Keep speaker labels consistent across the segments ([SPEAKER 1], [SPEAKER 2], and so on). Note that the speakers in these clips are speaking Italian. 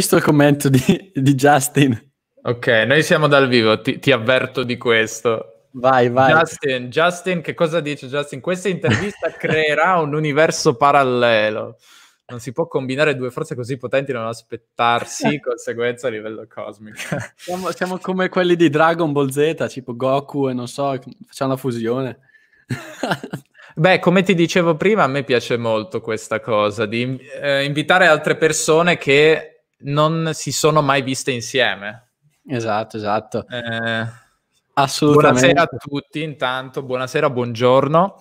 [SPEAKER 1] visto il commento di, di Justin.
[SPEAKER 2] Ok, noi siamo dal vivo, ti, ti avverto di questo. Vai, vai. Justin, Justin, che cosa dice Justin? Questa intervista creerà un universo parallelo. Non si può combinare due forze così potenti da non aspettarsi conseguenze a livello cosmico.
[SPEAKER 1] Siamo, siamo, come quelli di Dragon Ball Z, tipo Goku e non so, facciamo la fusione. Beh, come ti dicevo
[SPEAKER 2] prima, a me piace molto questa cosa di eh, invitare altre persone che non si sono mai viste insieme.
[SPEAKER 1] Esatto, esatto. Eh, Assolutamente. Buonasera
[SPEAKER 2] a tutti, intanto, buonasera, buongiorno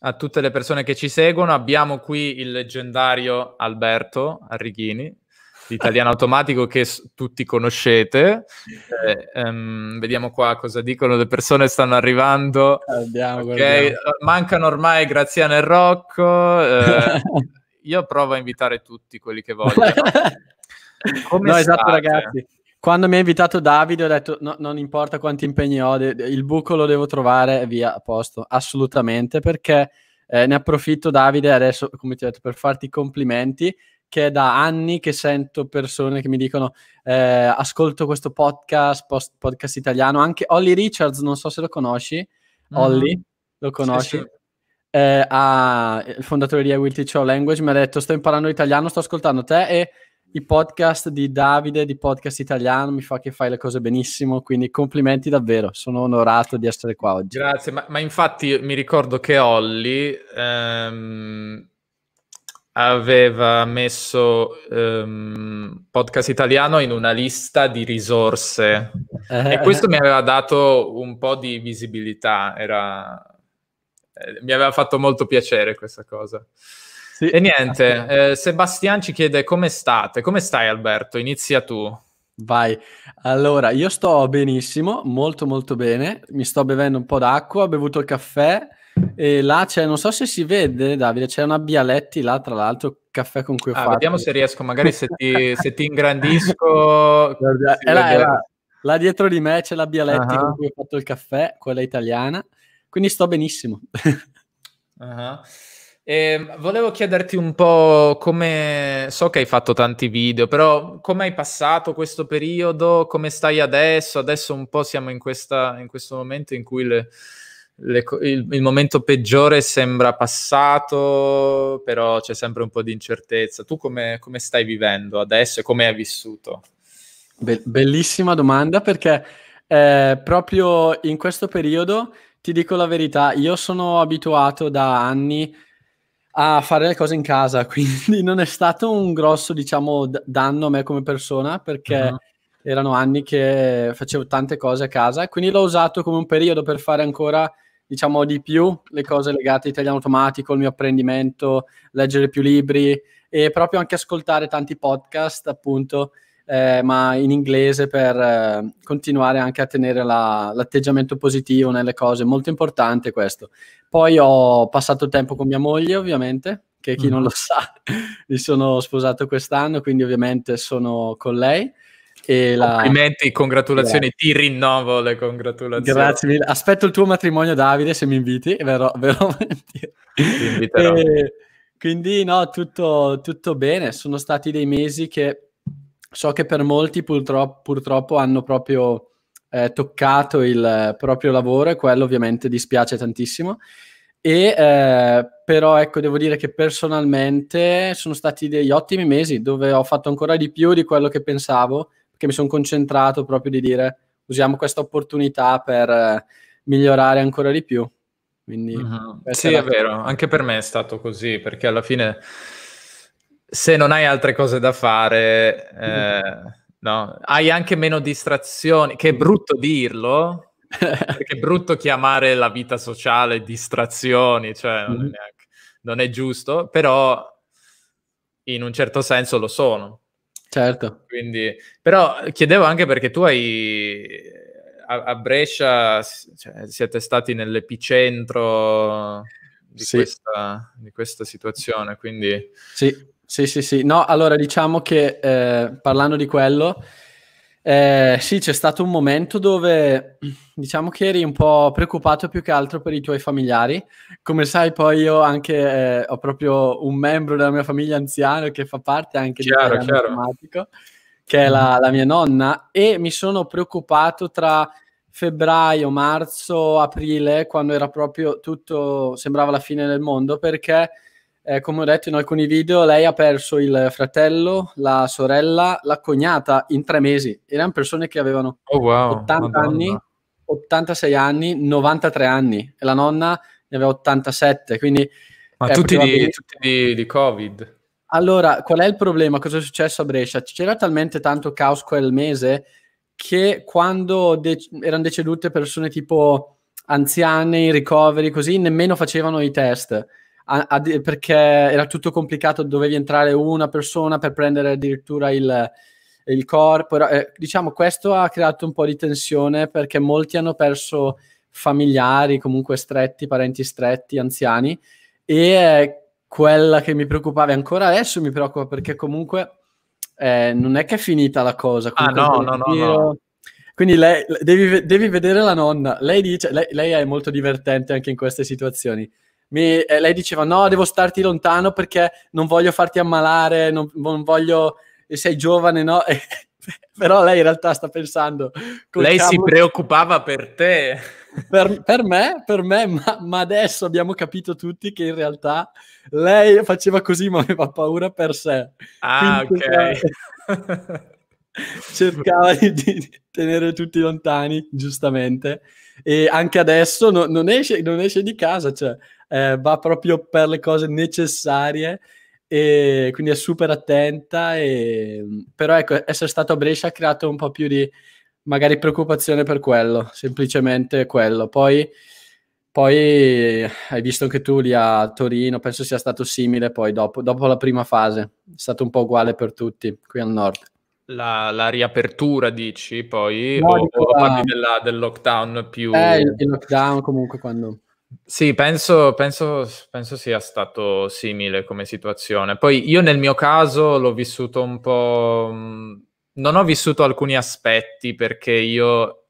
[SPEAKER 2] a tutte le persone che ci seguono. Abbiamo qui il leggendario Alberto Arrighini, l'italiano automatico che s- tutti conoscete. Eh, ehm, vediamo qua cosa dicono, le persone stanno arrivando.
[SPEAKER 1] Andiamo, okay.
[SPEAKER 2] Mancano ormai Graziano e Rocco. Eh, io provo a invitare tutti quelli che vogliono.
[SPEAKER 1] Come no, esatto, ragazzi. Quando mi ha invitato Davide ho detto no, non importa quanti impegni ho, il buco lo devo trovare via a posto, assolutamente, perché eh, ne approfitto Davide adesso, come ti ho detto, per farti i complimenti, che è da anni che sento persone che mi dicono eh, ascolto questo podcast, post- podcast italiano, anche Olly Richards, non so se lo conosci, mm. Olly, lo conosci? Sì, sì. Eh, a, il fondatore di I Will Teach Your Language mi ha detto sto imparando l'italiano, sto ascoltando te e i podcast di Davide di Podcast Italiano, mi fa che fai le cose benissimo, quindi complimenti davvero, sono onorato di essere qua oggi.
[SPEAKER 2] Grazie, ma, ma infatti mi ricordo che Olli ehm, aveva messo ehm, Podcast Italiano in una lista di risorse eh. e questo mi aveva dato un po' di visibilità, era... eh, mi aveva fatto molto piacere questa cosa. Sì. E niente, eh, Sebastian ci chiede come state, come stai Alberto?
[SPEAKER 1] Inizia tu. Vai, allora io sto benissimo, molto molto bene, mi sto bevendo un po' d'acqua, ho bevuto il caffè e là c'è, non so se si vede Davide, c'è una Bialetti là tra l'altro, caffè con cui ho ah, fatto. Vediamo se
[SPEAKER 2] riesco, magari se ti, se ti ingrandisco...
[SPEAKER 1] Guarda, è eh, là, è eh, là. là, dietro di me c'è la Bialetti uh-huh. con cui ho fatto il caffè, quella italiana, quindi sto benissimo. uh-huh.
[SPEAKER 2] Eh, volevo chiederti un po' come, so che hai fatto tanti video, però come hai passato questo periodo, come stai adesso? Adesso un po' siamo in, questa, in questo momento in cui le, le, il, il, momento peggiore sembra passato, però c'è sempre un po' di incertezza. Tu come, come stai vivendo adesso e come hai vissuto?
[SPEAKER 1] Be- bellissima domanda perché eh, proprio in questo periodo, ti dico la verità, io sono abituato da anni a a fare le cose in casa, quindi non è stato un grosso, diciamo, danno a me come persona perché uh-huh. erano anni che facevo tante cose a casa quindi l'ho usato come un periodo per fare ancora, diciamo, di più le cose legate all'italiano automatico, il mio apprendimento, leggere più libri e proprio anche ascoltare tanti podcast, appunto, eh, ma in inglese per eh, continuare anche a tenere la, l'atteggiamento positivo nelle cose, molto importante questo. Poi ho passato tempo con mia moglie, ovviamente, che chi mm. non lo sa, mi sono sposato quest'anno, quindi ovviamente sono con lei. E la... Complimenti,
[SPEAKER 2] congratulazioni, Grazie. ti rinnovo le congratulazioni. Grazie
[SPEAKER 1] mille. Aspetto il tuo matrimonio, Davide, se mi inviti, verrò, verrò Ti inviterò. E quindi no, tutto, tutto, bene. Sono stati dei mesi che so che per molti purtroppo, purtroppo hanno proprio eh, toccato il eh, proprio lavoro e quello ovviamente dispiace tantissimo. E, eh, però ecco, devo dire che personalmente sono stati degli ottimi mesi dove ho fatto ancora di più di quello che pensavo, perché mi sono concentrato proprio di dire usiamo questa opportunità per eh, migliorare ancora di più. Quindi, uh-huh. Sì, è vero,
[SPEAKER 2] anche per me è stato così, perché alla fine se non hai altre cose da fare, eh, no? hai anche meno distrazioni, che è mm. brutto dirlo, perché è brutto chiamare la vita sociale distrazioni, cioè non è, mm-hmm. neanche, non è giusto, però in un certo senso lo sono. Certo. Quindi, però chiedevo anche perché tu hai a, a Brescia cioè, siete stati nell'epicentro di, sì. questa, di questa situazione, quindi
[SPEAKER 1] sì. Sì, sì, sì. No, allora diciamo che eh, parlando di quello, eh, sì, c'è stato un momento dove diciamo che eri un po' preoccupato più che altro per i tuoi familiari. Come sai, poi io anche eh, ho proprio un membro della mia famiglia anziana che fa parte anche chiaro, di automatico, che è la, mm. la mia nonna, e mi sono preoccupato tra febbraio, marzo, aprile, quando era proprio tutto, sembrava la fine del mondo, perché eh, come ho detto in alcuni video, lei ha perso il fratello, la sorella, la cognata in tre mesi. Erano persone che avevano oh, wow, 80 Madonna. anni, 86 anni, 93 anni e la nonna ne aveva 87. Quindi, Ma eh, tutti, di,
[SPEAKER 2] tutti di, di, Covid.
[SPEAKER 1] Allora, qual è il problema? Cosa è successo a Brescia? C'era talmente tanto caos quel mese che quando de- erano decedute persone tipo anziane, in ricoveri, così, nemmeno facevano i test a, a, perché era tutto complicato, dovevi entrare una persona per prendere addirittura il, il corpo. Eh, diciamo, questo ha creato un po' di tensione perché molti hanno perso familiari, comunque stretti, parenti stretti, anziani, e quella che mi preoccupava e ancora adesso mi preoccupa perché comunque eh, non è che è finita la cosa. Ah no, no, no, no. Quindi lei, devi, devi, vedere la nonna, lei dice, lei, lei è molto divertente anche in queste situazioni mi, eh, lei diceva no, devo starti lontano perché non voglio farti ammalare, non, non voglio, eh, sei giovane, no? però lei in realtà sta pensando... Lei cavolo, si preoccupava per te. Per, per me, per me ma, ma, adesso abbiamo capito tutti che in realtà lei faceva così ma aveva paura per sé. Ah, Quindi, ok. cercava di, di, tenere tutti lontani, giustamente. E anche adesso no, non, esce, non esce di casa, cioè eh, va proprio per le cose necessarie e quindi è super attenta. E... Però ecco, essere stato a Brescia ha creato un po' più di magari preoccupazione per quello, semplicemente quello. Poi, poi hai visto anche tu lì a Torino, penso sia stato simile poi dopo, dopo la prima fase, è stato un po' uguale per tutti qui al nord.
[SPEAKER 2] La, la riapertura dici poi no, o, o parli della, del lockdown più... Eh, il,
[SPEAKER 1] il lockdown comunque quando... Sì, penso,
[SPEAKER 2] penso, penso, sia stato simile come situazione. Poi io nel mio caso l'ho vissuto un po'... Mhmm, non ho vissuto alcuni aspetti perché io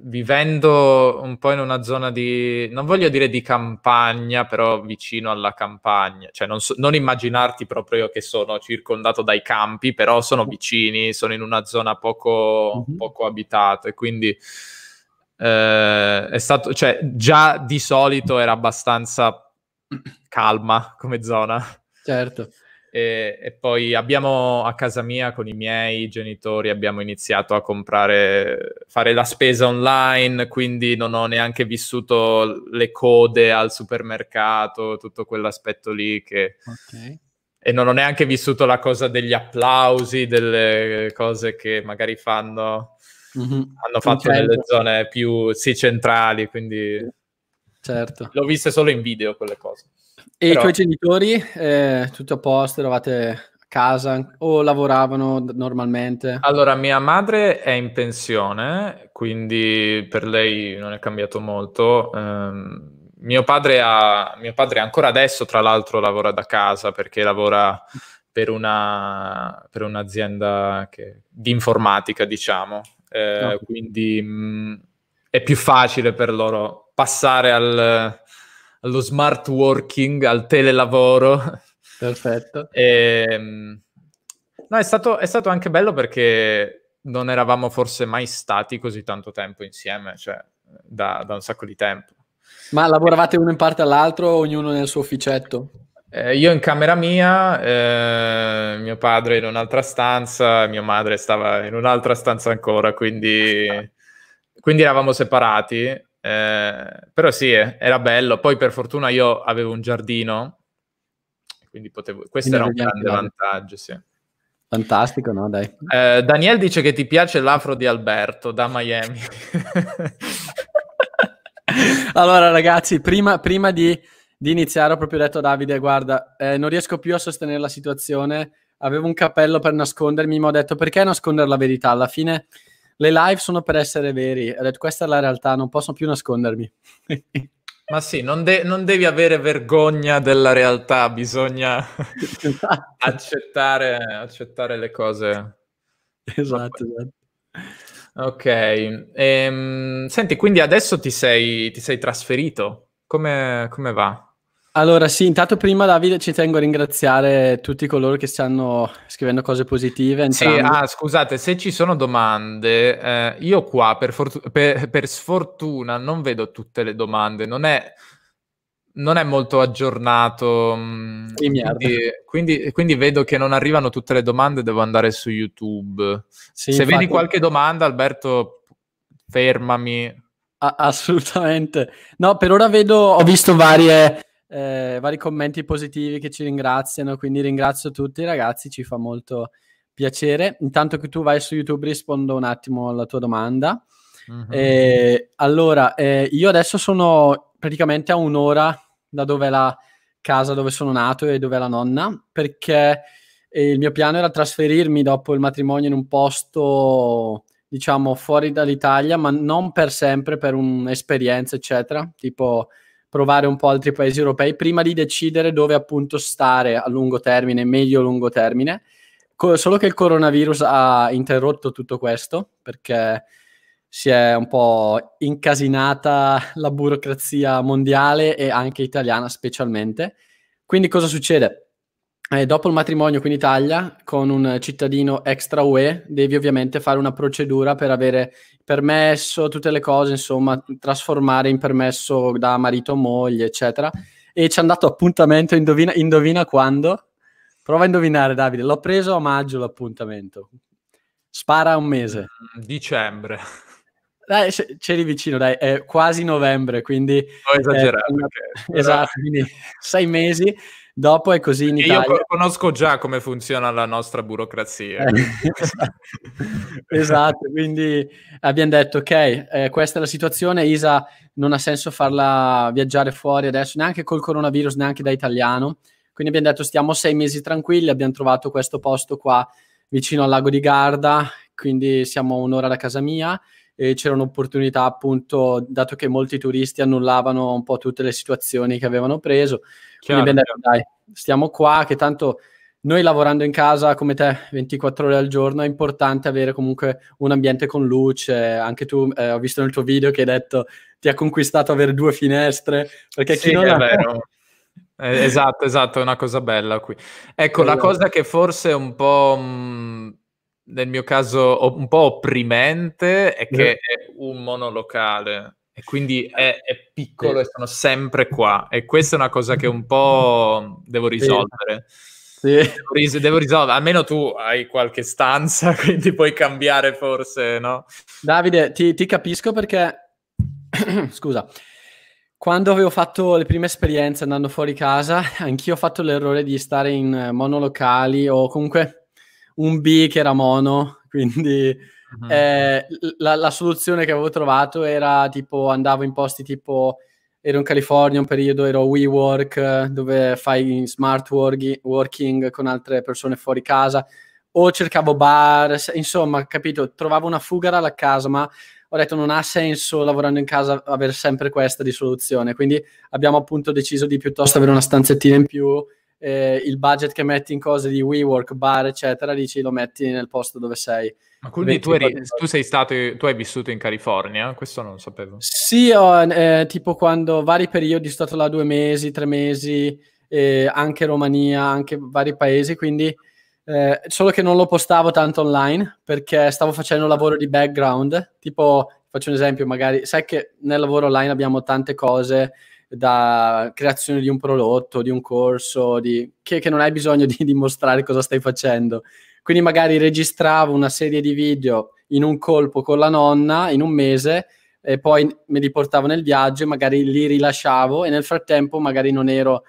[SPEAKER 2] vivendo un po' in una zona di... non voglio dire di campagna, però vicino alla campagna. Cioè non, so, non immaginarti proprio che sono circondato dai campi, però sono vicini, sono in una zona poco, poco abitata e quindi eh, è stato, cioè, già di solito era abbastanza calma come zona. Certo. E, e, poi abbiamo a casa mia con i miei genitori abbiamo iniziato a comprare, fare la spesa online, quindi non ho neanche vissuto le code al supermercato, tutto quell'aspetto lì che... Okay. E non ho neanche vissuto la cosa degli applausi, delle cose che magari fanno
[SPEAKER 1] Mm-hmm. Hanno fatto nelle zone
[SPEAKER 2] più sì, centrali, quindi... Certo. L'ho viste solo in video quelle cose.
[SPEAKER 1] E Però... i tuoi genitori, eh, tutto a posto, eravate a casa o lavoravano normalmente?
[SPEAKER 2] Allora, mia madre è in pensione, quindi per lei non è cambiato molto. Um, mio, padre ha, mio padre ancora adesso, tra l'altro, lavora da casa perché lavora per, una, per un'azienda che, di informatica, diciamo, eh, no. quindi mh, mm, è più facile per loro passare al, allo smart working, al telelavoro.
[SPEAKER 1] Perfetto.
[SPEAKER 2] e, mm, no, è stato, è stato anche bello perché non eravamo forse mai stati così tanto tempo insieme, cioè da, da un sacco di tempo.
[SPEAKER 1] Ma lavoravate uno in parte all'altro, ognuno nel suo ufficetto? Eh, io in camera mia,
[SPEAKER 2] eh, mio padre in un'altra stanza, mia madre stava in un'altra stanza ancora, quindi, quindi eravamo separati. Eh, però sì, eh, era bello. Poi per fortuna io avevo un giardino, quindi potevo... Questo quindi era un grande andare. vantaggio, sì.
[SPEAKER 1] Fantastico, no? Dai.
[SPEAKER 2] Eh, Daniel
[SPEAKER 1] dice che ti piace l'afro di Alberto da Miami. allora, ragazzi, prima, prima di di iniziare ho proprio detto a Davide, guarda, eh, non riesco più a sostenere la situazione, avevo un cappello per nascondermi, ma ho detto perché nascondere la verità? Alla fine le live sono per essere veri, ho detto questa è la realtà, non posso più nascondermi.
[SPEAKER 2] ma sì, non, de- non, devi avere vergogna della realtà, bisogna accettare, accettare, le cose.
[SPEAKER 1] Esatto, esatto.
[SPEAKER 2] Ok, ehm, senti, quindi adesso ti sei, ti sei trasferito, come, come va?
[SPEAKER 1] Allora, sì, intanto prima Davide ci tengo a ringraziare tutti coloro che stanno scrivendo cose positive. Sì, ah,
[SPEAKER 2] scusate, se ci sono domande, eh, io qua per, per, per, sfortuna non vedo tutte le domande, non è, non è molto aggiornato, sì, mm, quindi, quindi, quindi, vedo che non arrivano tutte le domande, devo andare su YouTube.
[SPEAKER 1] Sì, se infatti... vedi qualche
[SPEAKER 2] domanda, Alberto, fermami.
[SPEAKER 1] Ah, assolutamente. No, per ora vedo, ho visto varie eh, vari commenti positivi che ci ringraziano, quindi ringrazio tutti ragazzi, ci fa molto piacere. Intanto che tu vai su YouTube rispondo un attimo alla tua domanda. Uh-huh. Eh, allora, eh, io adesso sono praticamente a un'ora da dove è la casa dove sono nato e dove è la nonna, perché eh, il mio piano era trasferirmi dopo il matrimonio in un posto diciamo fuori dall'Italia, ma non per sempre, per un'esperienza, eccetera, tipo provare un po' altri paesi europei prima di decidere dove appunto stare a lungo termine, meglio lungo termine. Co- solo che il coronavirus ha interrotto tutto questo perché si è un po' incasinata la burocrazia mondiale e anche italiana specialmente. Quindi cosa succede? eh, dopo il matrimonio qui in Italia con un cittadino extra UE devi ovviamente fare una procedura per avere permesso, tutte le cose, insomma, trasformare in permesso da marito o moglie, eccetera. E ci hanno dato appuntamento, indovina, indovina quando? Prova a indovinare Davide, l'ho preso a maggio l'appuntamento. Spara un mese.
[SPEAKER 2] Mm, dicembre.
[SPEAKER 1] Dai, c'eri vicino, dai, è quasi novembre, quindi... Ho esagerato. Una... Esatto, quindi sei mesi Dopo è
[SPEAKER 2] così in Italia. Io conosco già come funziona la nostra burocrazia. Eh,
[SPEAKER 1] esatto, quindi abbiamo detto, ok, eh, questa è la situazione, Isa non ha senso farla viaggiare fuori adesso, neanche col coronavirus, neanche da italiano. Quindi abbiamo detto, stiamo sei mesi tranquilli, abbiamo trovato questo posto qua vicino al lago di Garda, quindi siamo un'ora da casa mia e c'era un'opportunità appunto, dato che molti turisti annullavano un po' tutte le situazioni che avevano preso, Chiaro, Quindi detto, dai, stiamo qua, che tanto noi lavorando in casa come te 24 ore al giorno è importante avere comunque un ambiente con luce. Anche tu eh, ho visto nel tuo video che hai detto ti ha conquistato avere due finestre. Perché sì, chi non è ha... vero.
[SPEAKER 2] Eh, esatto, esatto, è una cosa bella qui. Ecco, la esatto. cosa che forse è un po', mh, mm, nel mio caso, un po' opprimente è che eh. è un monolocale. E quindi è, è piccolo sì. e sono sempre qua. E questa è una cosa che un po' devo risolvere. Sì. Devo, ris- devo risolvere, almeno tu hai qualche stanza, quindi puoi cambiare forse, no?
[SPEAKER 1] Davide, ti, ti capisco perché, scusa, quando avevo fatto le prime esperienze andando fuori casa, anch'io ho fatto l'errore di stare in monolocali o comunque un B che era mono, quindi Uh-huh. Eh, la, la, soluzione che avevo trovato era tipo andavo in posti tipo ero in California un periodo, ero WeWork dove fai smart work, working con altre persone fuori casa o cercavo bar, insomma, capito, trovavo una fuga dalla casa, ma ho detto non ha senso lavorando in casa avere sempre questa di soluzione, quindi abbiamo appunto deciso di piuttosto avere una stanzettina in più eh, il budget che metti in cose di WeWork, bar, eccetera, dici lo metti nel posto dove sei. Ma quindi tu, eri,
[SPEAKER 2] tu, sei stato, tu hai vissuto in California? Questo non lo sapevo. Sì,
[SPEAKER 1] ho, eh, tipo quando vari periodi, sono stato là due mesi, tre mesi, eh, anche Romania, anche vari paesi, quindi eh, solo che non lo postavo tanto online perché stavo facendo lavoro di background, tipo faccio un esempio, magari sai che nel lavoro online abbiamo tante cose da creazione di un prodotto, di un corso, di, che, che, non hai bisogno di dimostrare cosa stai facendo. Quindi magari registravo una serie di video in un colpo con la nonna in un mese e poi me li portavo nel viaggio e magari li rilasciavo e nel frattempo magari non ero,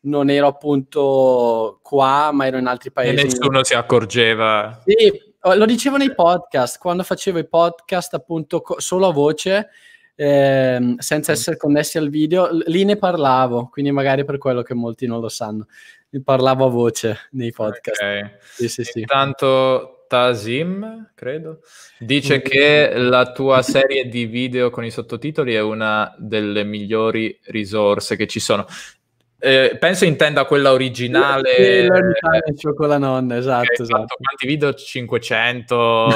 [SPEAKER 1] non ero appunto qua ma ero in altri paesi. E nessuno
[SPEAKER 2] si accorgeva.
[SPEAKER 1] Sì, lo dicevo nei podcast, quando facevo i podcast appunto co- solo a voce eh, senza essere connessi al video. Lì ne parlavo, quindi magari per quello che molti non lo sanno. Ne parlavo a voce nei podcast. Okay. Sì, sì, sì.
[SPEAKER 2] Intanto Tasim, credo, dice mm. che la tua serie di video con i sottotitoli è una delle migliori risorse che ci sono. Eh, penso intenda quella originale. Sì, l'originale con la nonna, esatto, esatto. esatto. Quanti video? 500?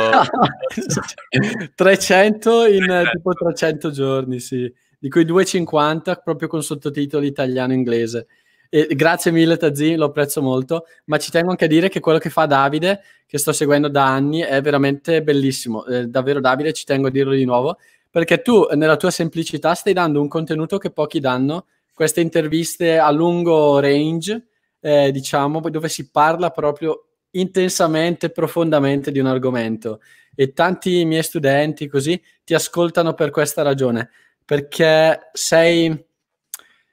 [SPEAKER 1] 300 in 300. tipo 300 giorni, sì. Di cui 250 proprio con sottotitoli italiano-inglese. E grazie mille Tazzi, lo apprezzo molto, ma ci tengo anche a dire che quello che fa Davide, che sto seguendo da anni, è veramente bellissimo. Eh, davvero Davide, ci tengo a dirlo di nuovo, perché tu nella tua semplicità stai dando un contenuto che pochi danno queste interviste a lungo range, eh, diciamo, dove si parla proprio intensamente, profondamente di un argomento. E tanti miei studenti così ti ascoltano per questa ragione, perché sei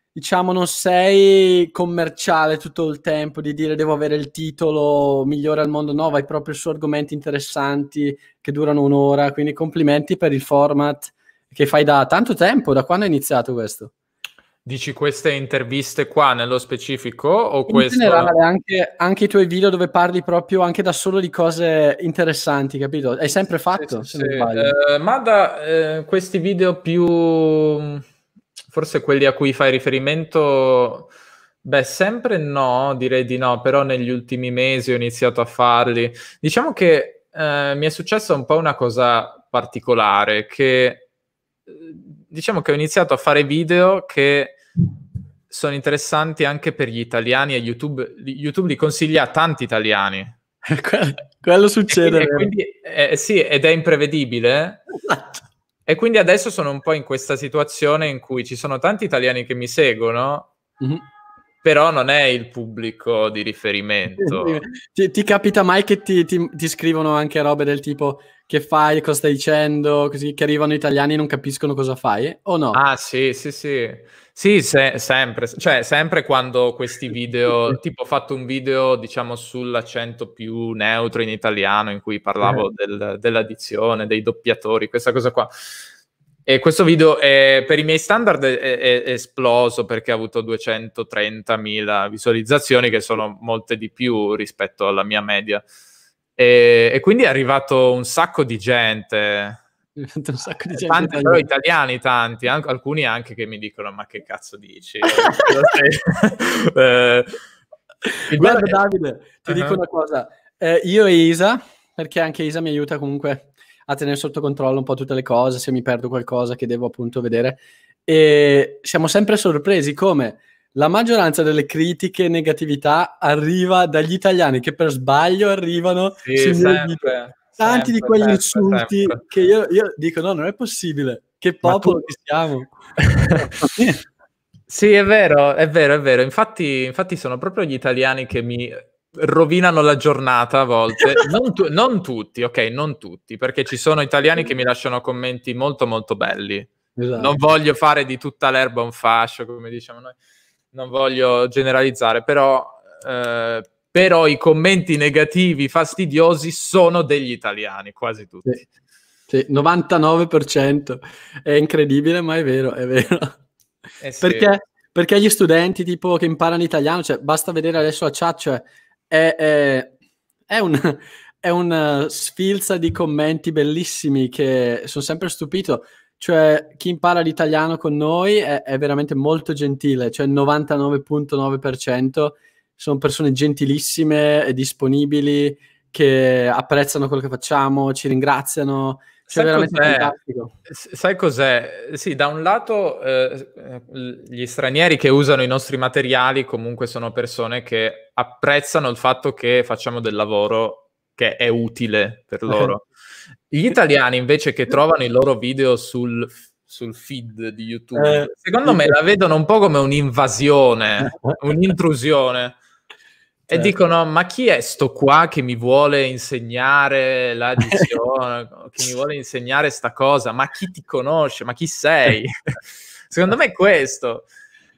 [SPEAKER 1] diciamo, non sei commerciale tutto il tempo di dire devo avere il titolo migliore al mondo, no, vai proprio su argomenti interessanti che durano un'ora, quindi complimenti per il format che fai da tanto tempo, da quando è iniziato questo?
[SPEAKER 2] Dici queste interviste qua nello specifico o In questo? generale,
[SPEAKER 1] anche, anche, i tuoi video dove parli proprio anche da solo di cose interessanti, capito? Hai sempre fatto, sì, se sì.
[SPEAKER 2] Eh, ma da eh, questi video più... forse quelli a cui fai riferimento... Beh, sempre no, direi di no, però negli ultimi mesi ho iniziato a farli. Diciamo che eh, mi è successa un po' una cosa particolare, che eh, diciamo che ho iniziato a fare video che sono interessanti anche per gli italiani e YouTube, YouTube li consiglia a tanti italiani.
[SPEAKER 1] Quello succede. E quindi,
[SPEAKER 2] eh, eh, sì, ed è imprevedibile. Esatto. E quindi adesso sono un po' in questa situazione in cui ci sono tanti italiani che mi seguono, mm-hmm. però non è il pubblico di riferimento.
[SPEAKER 1] Ti, ti capita mai che ti, ti, ti scrivono anche robe del tipo che fai, cosa stai dicendo, così che arrivano italiani e non capiscono cosa fai, o no? Ah
[SPEAKER 2] sì, sì, sì. Sì, se, sempre, cioè sempre quando questi video, tipo ho fatto un video diciamo sull'accento più neutro in italiano in cui parlavo eh. del, dell'addizione, dei doppiatori, questa cosa qua. E questo video è, per i miei standard è, è, è, esploso perché ha avuto 230.000 visualizzazioni che sono molte di più rispetto alla mia media. E, e quindi è arrivato un sacco di gente.
[SPEAKER 1] un sacco di eh, gente. Tanti, però
[SPEAKER 2] italiani, tanti, an- alcuni anche che mi dicono: Ma che cazzo dici? eh,
[SPEAKER 1] Guarda, è... Davide, ti uh-huh. dico una cosa. Eh, io e Isa, perché anche Isa mi aiuta comunque a tenere sotto controllo un po' tutte le cose, se mi perdo qualcosa che devo appunto vedere. E siamo sempre sorpresi come la maggioranza delle critiche e negatività arriva dagli italiani che per sbaglio arrivano sì, sui sempre, miei tanti sempre, di quegli sempre, insulti che io, io, dico no, non è possibile, che popolo tu... che siamo.
[SPEAKER 2] sì, è vero, è vero, è vero. Infatti, infatti sono proprio gli italiani che mi rovinano la giornata a volte, non, tu- non tutti, ok, non tutti, perché ci sono italiani che mi lasciano commenti molto molto belli. Esatto. Non voglio fare di tutta l'erba un fascio, come diciamo noi non voglio generalizzare, però, eh, però i commenti negativi fastidiosi sono degli italiani, quasi
[SPEAKER 1] tutti. Sì. Sì, 99%, è incredibile, ma è vero, è vero.
[SPEAKER 2] Eh sì. perché,
[SPEAKER 1] perché, gli studenti tipo che imparano italiano, cioè, basta vedere adesso la chat, cioè, è, è, è un, è una eh, sfilza di commenti bellissimi che sono sempre stupito cioè chi impara l'italiano con noi è, è veramente molto gentile, cioè il 99.9% sono persone gentilissime e disponibili che apprezzano quello che facciamo, ci ringraziano. Cioè, sai veramente cos'è?
[SPEAKER 2] fantastico. Sai cos'è? Sì, da un lato eh, gli stranieri che usano i nostri materiali comunque sono persone che apprezzano il fatto che facciamo del lavoro che è utile per loro. Gli italiani invece che trovano i loro video sul, sul feed di YouTube, eh, secondo me la vedono un po' come un'invasione, un'intrusione. Certo. E dicono, ma chi è sto qua che mi vuole insegnare la l'addizione, che mi vuole insegnare sta cosa? Ma chi ti conosce? Ma chi sei? secondo me è questo.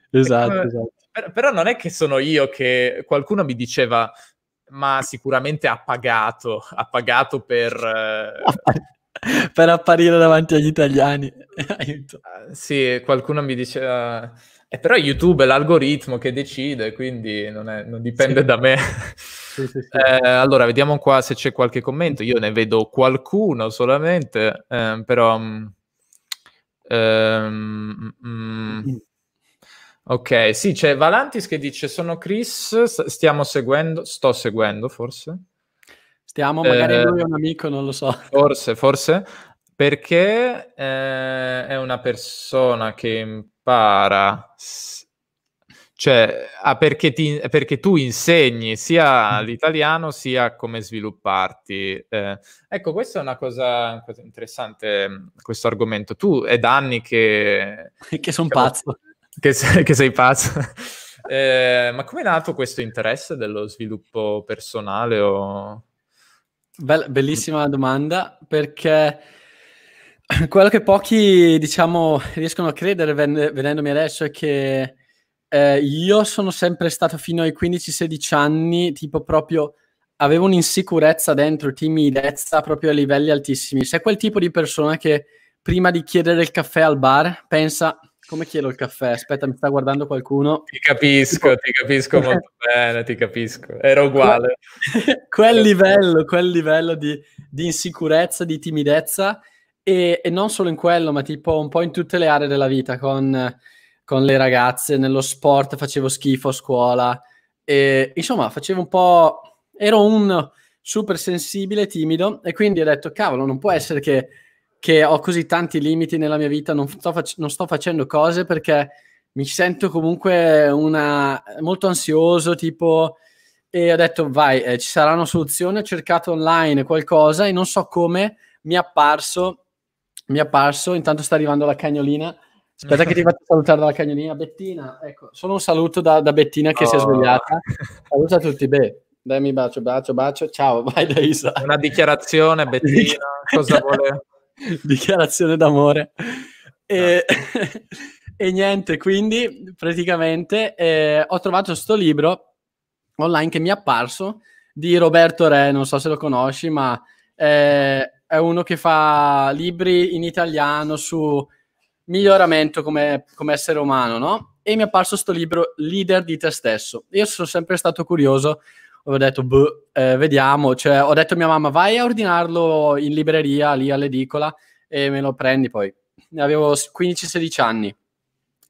[SPEAKER 1] Esatto, come... Ecco, esatto.
[SPEAKER 2] Però non è che sono io che qualcuno mi diceva ma sicuramente ha pagato, ha pagato per...
[SPEAKER 1] Eh... per apparire davanti agli italiani.
[SPEAKER 2] Aiuto. Ah, sì, qualcuno mi diceva... Eh, però YouTube è l'algoritmo che decide, quindi non, è, non dipende sì. da me.
[SPEAKER 1] Sì, sì,
[SPEAKER 2] eh, allora, vediamo qua se c'è qualche commento. Io ne vedo qualcuno solamente, eh, però... Um, um, Ok, sì, c'è Valantis che dice sono Chris, stiamo seguendo, sto seguendo forse.
[SPEAKER 1] Stiamo, magari eh, lui è un amico, non lo so.
[SPEAKER 2] Forse, forse, perché eh, è una persona che impara, cioè ah, perché, ti, perché, tu insegni sia mm. l'italiano sia come svilupparti. Eh, ecco, questa è una cosa interessante, questo argomento. Tu è da anni che... che sono pazzo
[SPEAKER 1] che, sei, che sei pazzo.
[SPEAKER 2] eh, ma come è nato questo interesse dello sviluppo personale? O...
[SPEAKER 1] Bell- bellissima domanda, perché quello che pochi, diciamo, riescono a credere ven- vedendomi adesso è che eh, io sono sempre stato fino ai 15-16 anni, tipo proprio avevo un'insicurezza dentro, timidezza proprio a livelli altissimi. Sei quel tipo di persona che prima di chiedere il caffè al bar pensa come chiedo il caffè? Aspetta, mi sta guardando qualcuno. Ti
[SPEAKER 2] capisco, tipo... ti capisco molto bene, ti capisco. Era uguale.
[SPEAKER 1] quel livello, quel livello di, di insicurezza, di timidezza, e, e, non solo in quello, ma tipo un po' in tutte le aree della vita, con, con le ragazze, nello sport facevo schifo a scuola, e, insomma facevo un po'... ero un super sensibile, timido, e quindi ho detto, cavolo, non può essere che che ho così tanti limiti nella mia vita, non sto, fac- non sto facendo cose perché mi sento comunque una, molto ansioso, tipo, e ho detto vai, eh, ci sarà una soluzione, ho cercato online qualcosa e non so come mi è apparso, mi è apparso, intanto sta arrivando la cagnolina, aspetta che ti faccio salutare dalla cagnolina, Bettina, ecco, solo un saluto da, da Bettina che oh. si è oh. svegliata, saluta tutti, beh, mi bacio, bacio, bacio, ciao, vai da Isa. Una dichiarazione Bettina, cosa vuole... dichiarazione d'amore. E, no. Ah. e, niente, quindi praticamente eh, ho trovato questo libro online che mi è apparso di Roberto Re, non so se lo conosci, ma eh, è uno che fa libri in italiano su miglioramento come, come essere umano, no? E mi è apparso questo libro, Leader di te stesso. Io sono sempre stato curioso ho detto, boh, eh, vediamo, cioè, ho detto a mia mamma, vai a ordinarlo in libreria, lì all'edicola, e me lo prendi poi. Ne avevo 15-16 anni,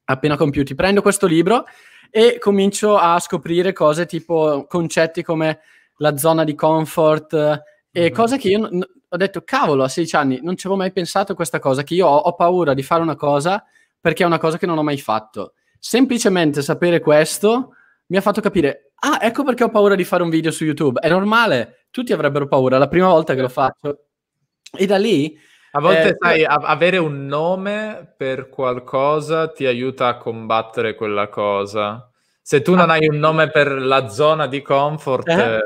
[SPEAKER 1] appena compiuti. Prendo questo libro e comincio a scoprire cose tipo concetti come la zona di comfort eh, e mm-hmm. cose che io n- ho detto, cavolo, a 16 anni non ci avevo mai pensato questa cosa, che io ho, ho paura di fare una cosa perché è una cosa che non ho mai fatto. Semplicemente sapere questo mi ha fatto capire, ah, ecco perché ho paura di fare un video su YouTube. È normale, tutti avrebbero paura la prima volta che lo faccio. E da lì... A volte, eh, sai,
[SPEAKER 2] a- avere un nome per qualcosa ti aiuta a combattere quella cosa. Se tu non hai un nome per la zona di comfort... Eh. uh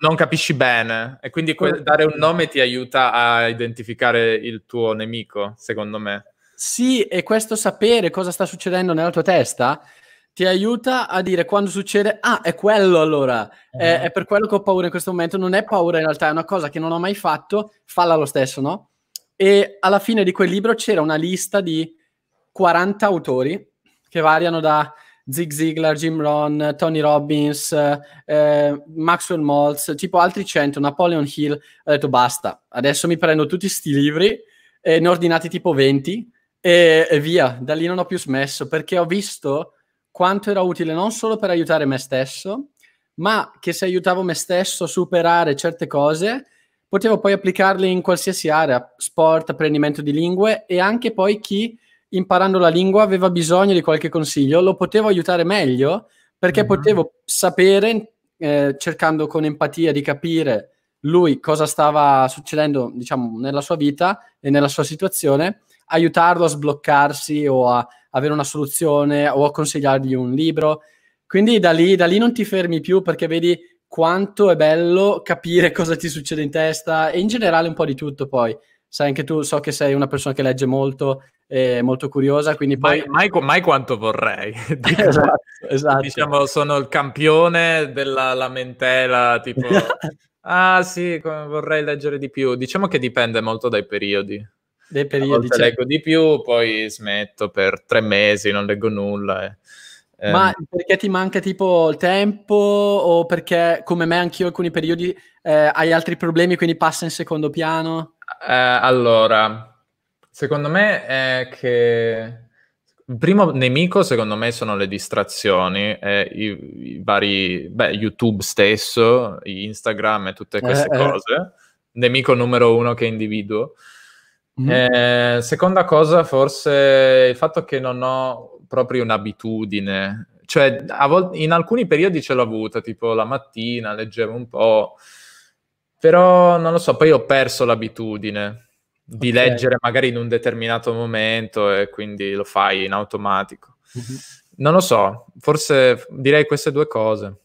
[SPEAKER 2] non capisci bene e quindi que- dare un nome ti aiuta a identificare il tuo nemico, secondo me.
[SPEAKER 1] Sì, e questo sapere cosa sta succedendo nella tua testa ti aiuta a dire quando succede, ah, è quello allora, è, eh. è, per quello che ho paura in questo momento, non è paura in realtà, è una cosa che non ho mai fatto, falla lo stesso, no? E alla fine di quel libro c'era una lista di 40 autori che variano da Zig Ziglar, Jim Ron, Tony Robbins, eh, Maxwell Maltz, tipo altri 100, Napoleon Hill. Ho detto basta, adesso mi prendo tutti questi libri, eh, ne ho ordinati tipo 20 e, e via, da lì non ho più smesso perché ho visto quanto era utile non solo per aiutare me stesso, ma che se aiutavo me stesso a superare certe cose, potevo poi applicarle in qualsiasi area, sport, apprendimento di lingue e anche poi chi imparando la lingua aveva bisogno di qualche consiglio, lo potevo aiutare meglio perché mm-hmm. potevo sapere, eh, cercando con empatia di capire lui cosa stava succedendo, diciamo, nella sua vita e nella sua situazione, aiutarlo a sbloccarsi o a avere una soluzione o a consigliargli un libro. Quindi da lì, da lì non ti fermi più perché vedi quanto è bello capire cosa ti succede in testa e in generale un po' di tutto poi. Sai anche tu, so che sei una persona che legge molto, è molto curiosa, quindi poi...
[SPEAKER 2] Mai, mai, mai quanto vorrei. Dico, esatto, esatto. Diciamo, sono il campione della lamentela, tipo... ah sì, vorrei leggere di più. Diciamo che dipende molto dai periodi dei periodi. Certo. leggo di più, poi smetto per tre mesi, non leggo nulla. Eh. Ma ehm.
[SPEAKER 1] perché ti manca tipo il tempo o perché come me anch'io alcuni periodi eh, hai altri problemi quindi passa in secondo piano?
[SPEAKER 2] Eh, allora, secondo me è che il primo nemico secondo me sono le distrazioni, eh, i, i, vari, beh, YouTube stesso, Instagram e tutte eh, queste eh, cose. Eh. Nemico numero uno che individuo. Mm. Eh, seconda cosa, forse il fatto che non ho proprio un'abitudine, cioè vol- in alcuni periodi ce l'ho avuta, tipo la mattina leggevo un po', però non lo so, poi ho perso l'abitudine di okay. leggere magari in un determinato momento e quindi lo fai in automatico. Mm-hmm. Non lo so, forse direi queste due cose.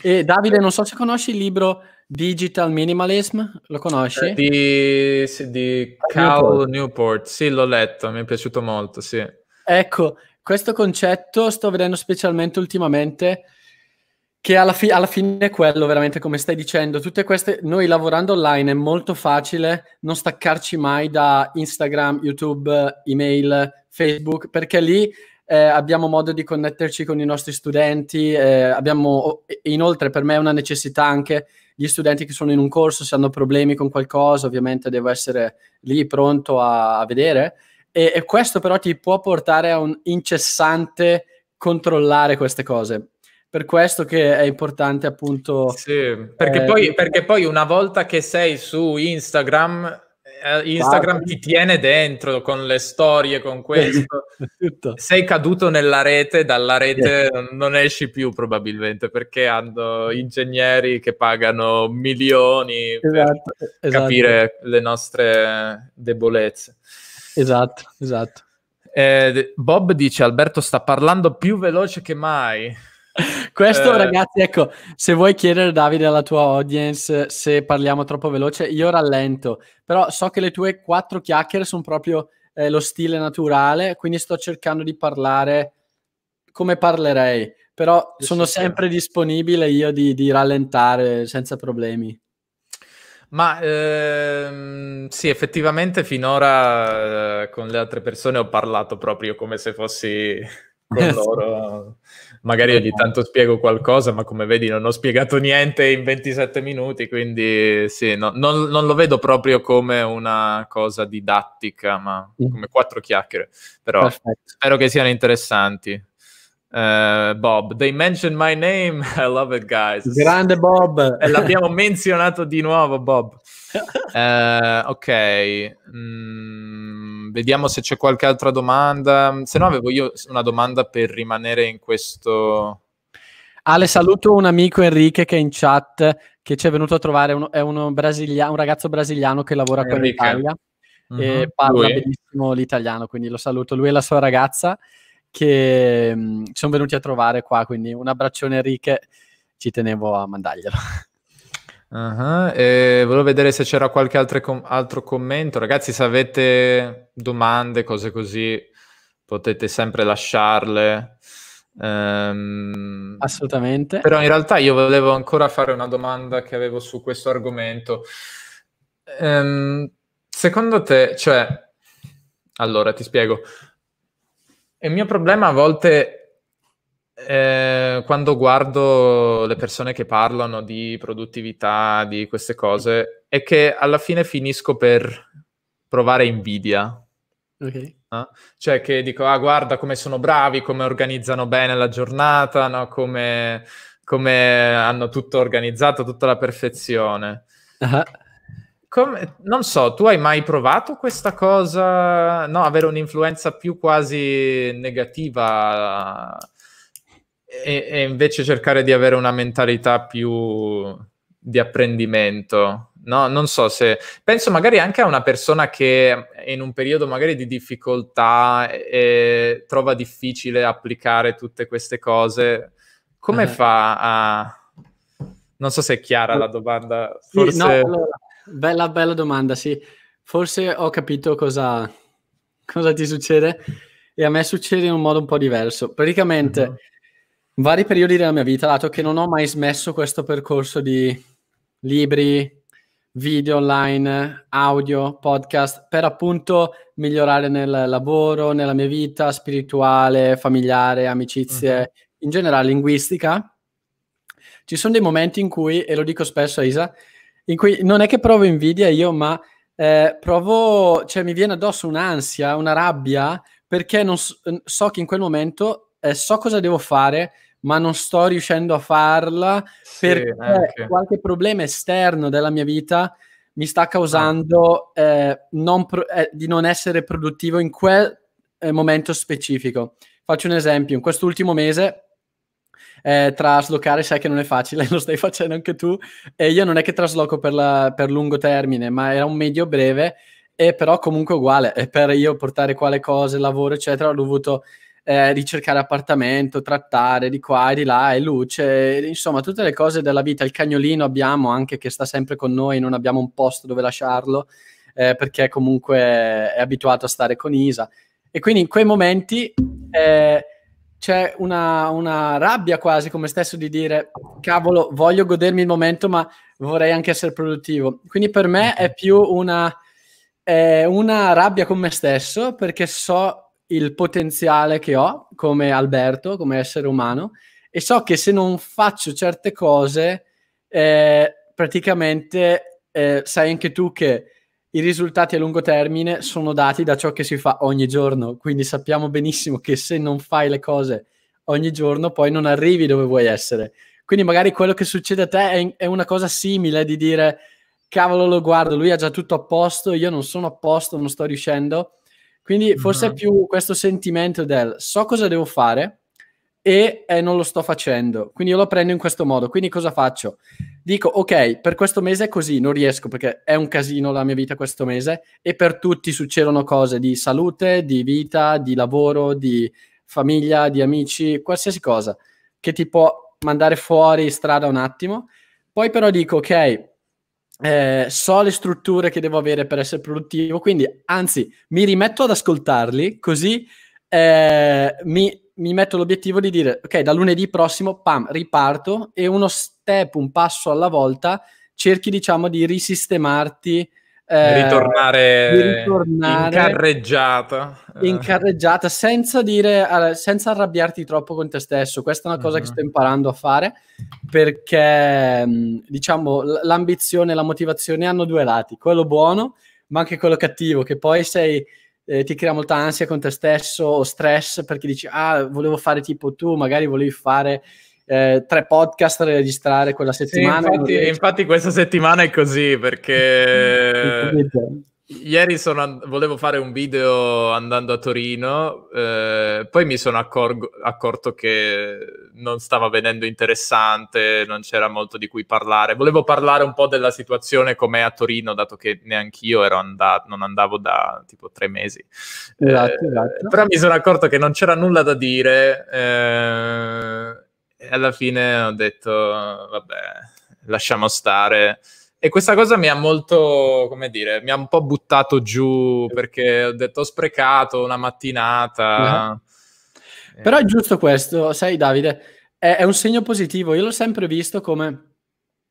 [SPEAKER 1] E Davide, non so se conosci il libro Digital Minimalism, lo conosci?
[SPEAKER 2] Di, sì, di Cal Newport. sì, l'ho letto, mi è piaciuto molto, sì.
[SPEAKER 1] Ecco, questo concetto sto vedendo specialmente ultimamente che alla, fi- alla, fine è quello veramente come stai dicendo tutte queste noi lavorando online è molto facile non staccarci mai da Instagram, YouTube, email, Facebook perché lì eh, abbiamo modo di connetterci con i nostri studenti, eh, abbiamo, inoltre per me è una necessità anche gli studenti che sono in un corso, se hanno problemi con qualcosa, ovviamente devo essere lì pronto a, a vedere e, e, questo però ti può portare a un incessante controllare queste cose. Per questo che è importante appunto... Sì, perché, eh, poi,
[SPEAKER 2] perché poi una volta che sei su Instagram eh, Instagram ti tiene dentro con le storie, con questo. Sei caduto nella rete, dalla rete non esci più probabilmente perché hanno ingegneri che pagano milioni esatto, per esatto. capire le nostre debolezze.
[SPEAKER 1] Esatto, esatto. Eh, Bob
[SPEAKER 2] dice Alberto sta parlando più veloce che mai.
[SPEAKER 1] Questo, eh... ragazzi, ecco, se vuoi chiedere, Davide, alla tua audience se parliamo troppo veloce, io rallento, però so che le tue quattro chiacchiere sono proprio eh, lo stile naturale, quindi sto cercando di parlare come parlerei, però io sono sempre disponibile io di, di rallentare senza problemi.
[SPEAKER 2] Ma ehm, sì, effettivamente finora eh, con le altre persone ho parlato proprio come se fossi con loro magari eh, ogni tanto spiego qualcosa, ma come vedi non ho spiegato niente in 27 minuti, quindi sì, no, non, non, lo vedo proprio come una cosa didattica, ma mm. come quattro chiacchiere, però Perfetto. spero che siano interessanti. Uh, Bob, they mentioned my name, I love it guys. Grande Bob! L'abbiamo menzionato di nuovo Bob. Uh, ok. Mm vediamo se c'è qualche altra domanda. Se no, mm. avevo io una domanda per rimanere in questo.
[SPEAKER 1] Ale, saluto un amico Enrique che è in chat, che ci è venuto a trovare, un, è un ragazzo brasiliano che lavora Enrique. l'Italia mm-hmm. e parla lui. benissimo l'italiano, quindi lo saluto. Lui e la sua ragazza che mh, mm, sono venuti a trovare qua, quindi un abbraccione Enrique, ci tenevo a mandarglielo. Uh-huh. volevo vedere se c'era qualche altro, com- altro
[SPEAKER 2] commento. Ragazzi, se avete domande, cose così, potete sempre lasciarle. Um, Assolutamente. Però in realtà io volevo ancora fare una domanda che avevo su questo argomento. Um, secondo te, cioè, allora ti spiego, il mio problema a volte eh, quando guardo le persone che parlano di produttività, di queste cose, è che alla fine finisco per provare invidia. Ok. No? Ah, cioè che dico, ah guarda come sono bravi, come organizzano bene la giornata, no? come, come, hanno tutto organizzato, tutta la perfezione. Uh-huh. Come, non so, tu hai mai provato questa cosa, no? avere un'influenza più quasi negativa e, e invece cercare di avere una mentalità più di apprendimento. No, non so se penso magari anche a una persona che in un periodo magari di difficoltà eh, trova difficile applicare tutte queste cose. Come uh-huh. fa a non so se è chiara la domanda. Forse... Sì, no, allora,
[SPEAKER 1] bella, bella domanda, sì. Forse ho capito cosa, cosa, ti succede e a me succede in un modo un po' diverso. Praticamente uh-huh vari periodi della mia vita, dato che non ho mai smesso questo percorso di libri, video online, audio, podcast, per appunto migliorare nel lavoro, nella mia vita spirituale, familiare, amicizie, uh-huh. in generale linguistica. Ci sono dei momenti in cui, e lo dico spesso a Isa, in cui non è che provo invidia io, ma eh, provo, cioè mi viene addosso un'ansia, una rabbia, perché so, so che in quel momento eh, so cosa devo fare, ma non sto riuscendo a farla sì, perché anche. qualche problema esterno della mia vita mi sta ah. causando eh, non pro- eh, di non essere produttivo in quel eh, momento specifico. Faccio un esempio, in quest'ultimo mese eh, traslocare sai che non è facile, lo stai facendo anche tu. E io non è che trasloco per, la, per lungo termine, ma era un medio breve, e però comunque uguale. E per io portare quale cose, lavoro, eccetera, ho dovuto eh, ricercare appartamento, trattare di qua e di là e luce, insomma tutte le cose della vita. Il cagnolino abbiamo anche che sta sempre con noi, non abbiamo un posto dove lasciarlo eh, perché comunque è abituato a stare con Isa. E quindi in quei momenti eh, c'è una, una rabbia quasi come stesso di dire cavolo voglio godermi il momento ma vorrei anche essere produttivo. Quindi per me è più una, eh, una rabbia con me stesso perché so il potenziale che ho come Alberto, come essere umano, e so che se non faccio certe cose, eh, praticamente eh, sai anche tu che i risultati a lungo termine sono dati da ciò che si fa ogni giorno, quindi sappiamo benissimo che se non fai le cose ogni giorno poi non arrivi dove vuoi essere. Quindi magari quello che succede a te è, è una cosa simile di dire cavolo lo guardo, lui ha già tutto a posto, io non sono a posto, non sto riuscendo quindi mm-hmm. forse è più questo sentimento del so cosa devo fare e eh, non lo sto facendo. Quindi io lo prendo in questo modo. Quindi cosa faccio? Dico, ok, per questo mese è così, non riesco perché è un casino la mia vita questo mese e per tutti succedono cose di salute, di vita, di lavoro, di famiglia, di amici, qualsiasi cosa che ti può mandare fuori strada un attimo. Poi però dico, ok, eh, so le strutture che devo avere per essere produttivo, quindi anzi mi rimetto ad ascoltarli così eh, mi, mi, metto l'obiettivo di dire ok da lunedì prossimo pam riparto e uno step, un passo alla volta cerchi diciamo di risistemarti eh, ritornare, ritornare, in
[SPEAKER 2] carreggiata.
[SPEAKER 1] In eh. carreggiata senza, dire, senza arrabbiarti troppo con te stesso. Questa è una cosa uh-huh. che mm-hmm. sto imparando a fare perché mm, diciamo l'ambizione e la motivazione hanno due lati, quello buono ma anche quello cattivo che poi sei eh, ti crea molta ansia con te stesso o stress perché dici ah volevo fare tipo tu magari volevi fare eh, tre podcast da registrare quella settimana. Sì, infatti,
[SPEAKER 2] infatti, questa settimana è così perché... Ieri sono, volevo fare un video andando a Torino, eh, poi mi sono accorgo, accorto che non stava venendo interessante, non c'era molto di cui parlare. Volevo parlare un po' della situazione com'è a Torino, dato che neanch'io ero andato, non andavo da tipo tre mesi. Esatto, eh, esatto. Però mi sono accorto che non c'era nulla da dire. Eh, e alla fine ho detto, vabbè, lasciamo stare. E questa cosa mi ha molto, come dire, mi ha un po' buttato giù perché ho detto ho sprecato una mattinata.
[SPEAKER 1] Eh. Eh. Però è giusto questo, sai Davide, è, è, un segno positivo. Io l'ho sempre visto come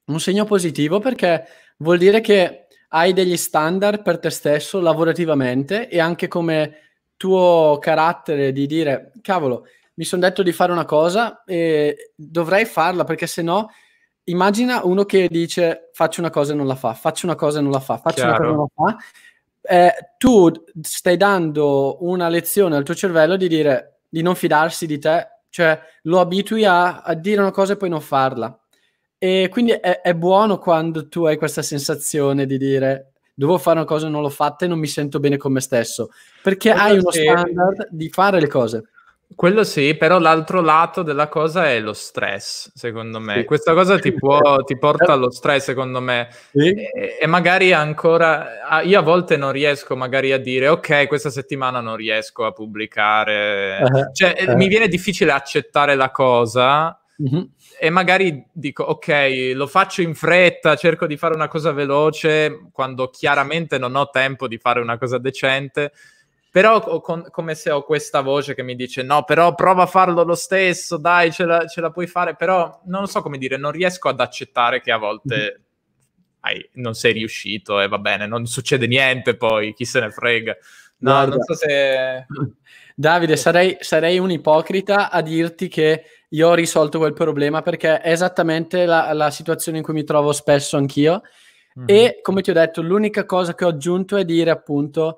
[SPEAKER 1] un segno positivo perché vuol dire che hai degli standard per te stesso lavorativamente e anche come tuo carattere di dire, cavolo, mi sono detto di fare una cosa e dovrei farla perché se no immagina uno che dice faccio una cosa e non la fa, faccio una cosa e non la fa, faccio Chiaro. una cosa e non la fa. Eh, tu stai dando una lezione al tuo cervello di dire di non fidarsi di te, cioè lo abitui a, a dire una cosa e poi non farla. E quindi è, è, buono quando tu hai questa sensazione di dire devo fare una cosa e non l'ho fatta e non mi sento bene con me stesso, perché Buona hai uno standard di fare le cose.
[SPEAKER 2] Quello sì, però l'altro lato della cosa è lo stress, secondo me. Sì. Questa cosa ti, può, ti, porta eh. allo stress, secondo me. Sì. E, e, magari ancora... Io a volte non riesco magari a dire, ok, questa settimana non riesco a pubblicare. Uh-huh. Cioè, uh-huh. mi viene difficile accettare la cosa. Uh-huh. E magari dico, ok, lo faccio in fretta, cerco di fare una cosa veloce, quando chiaramente non ho tempo di fare una cosa decente però con, come se ho questa voce che mi dice no, però prova a farlo lo stesso, dai, ce la, ce la puoi fare, però non so come dire, non riesco ad accettare che a volte mm-hmm. ai, non sei riuscito e va bene, non succede niente poi, chi se ne frega. No, Guarda. non so
[SPEAKER 1] se... Davide, sarei, sarei, un ipocrita a dirti che io ho risolto quel problema perché è esattamente la, la situazione in cui mi trovo spesso anch'io. Mm-hmm. E come ti ho detto, l'unica cosa che ho aggiunto è dire appunto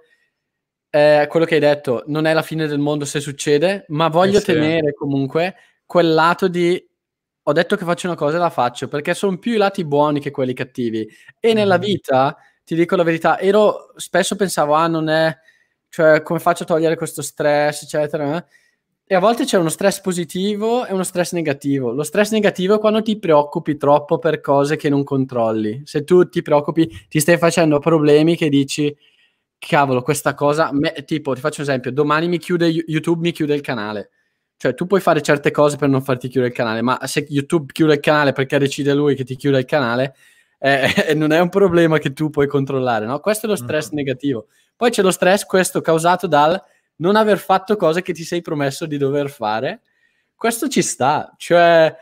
[SPEAKER 1] eh, quello che hai detto, non è la fine del mondo se succede, ma voglio eh sì. tenere comunque quel lato di ho detto che faccio una cosa e la faccio, perché sono più i lati buoni che quelli cattivi. E mm. nella mm-hmm. vita, ti dico la verità, ero spesso pensavo, ah, non è, cioè, come faccio a togliere questo stress, eccetera. E a volte c'è uno stress positivo e uno stress negativo. Lo stress negativo è quando ti preoccupi troppo per cose che non controlli. Se tu ti preoccupi, ti stai facendo problemi che dici, cavolo, questa cosa, me, tipo, ti faccio un esempio, domani mi chiude YouTube, mi chiude il canale. Cioè, tu puoi fare certe cose per non farti chiudere il canale, ma se YouTube chiude il canale perché decide lui che ti chiude il canale, eh, non è un problema che tu puoi controllare, no? Questo è lo stress mm-hmm. negativo. Poi c'è lo stress, questo causato dal non aver fatto cose che ti sei promesso di dover fare. Questo ci sta, cioè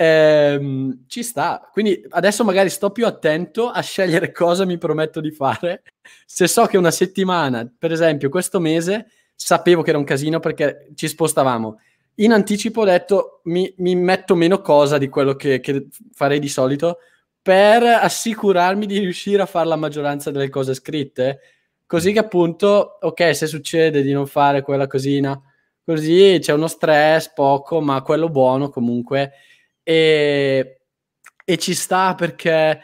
[SPEAKER 1] Ehm, ci sta. Quindi adesso magari sto più attento a scegliere cosa mi prometto di fare. Se so che una settimana, per esempio questo mese, sapevo che era un casino perché ci spostavamo. In anticipo ho detto mi, mi metto meno cosa di quello che, che, farei di solito per assicurarmi di riuscire a fare la maggioranza delle cose scritte. Così che appunto, ok, se succede di non fare quella cosina, così c'è uno stress, poco, ma quello buono comunque e, e ci sta perché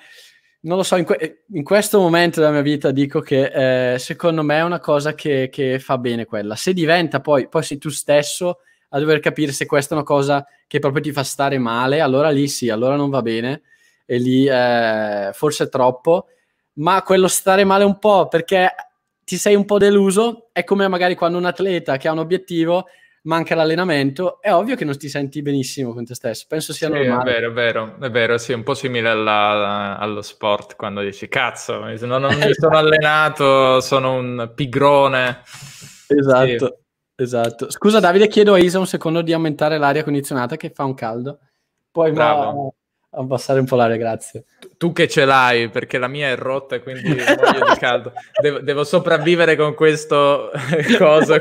[SPEAKER 1] non lo so, in, que- in, questo momento della mia vita dico che eh, secondo me è una cosa che, che, fa bene quella. Se diventa poi, poi sei tu stesso a dover capire se questa è una cosa che proprio ti fa stare male, allora lì sì, allora non va bene e lì eh, forse è troppo, ma quello stare male un po' perché ti sei un po' deluso è come magari quando un atleta che ha un obiettivo manca l'allenamento, è ovvio che non ti senti benissimo con te stesso. Penso sia sì, normale. È vero,
[SPEAKER 2] è vero, è vero, sì, è un po' simile alla, allo sport quando dici cazzo, non, non mi sono allenato, sono un pigrone. Esatto. Sì. Esatto.
[SPEAKER 1] Scusa Davide, chiedo a Isa un secondo di aumentare l'aria condizionata che fa un caldo. Poi Bravo. Ma abbassare un po' l'aria, grazie.
[SPEAKER 2] Tu che ce l'hai, perché la mia è rotta, quindi voglio di caldo. Devo, devo sopravvivere con questo coso.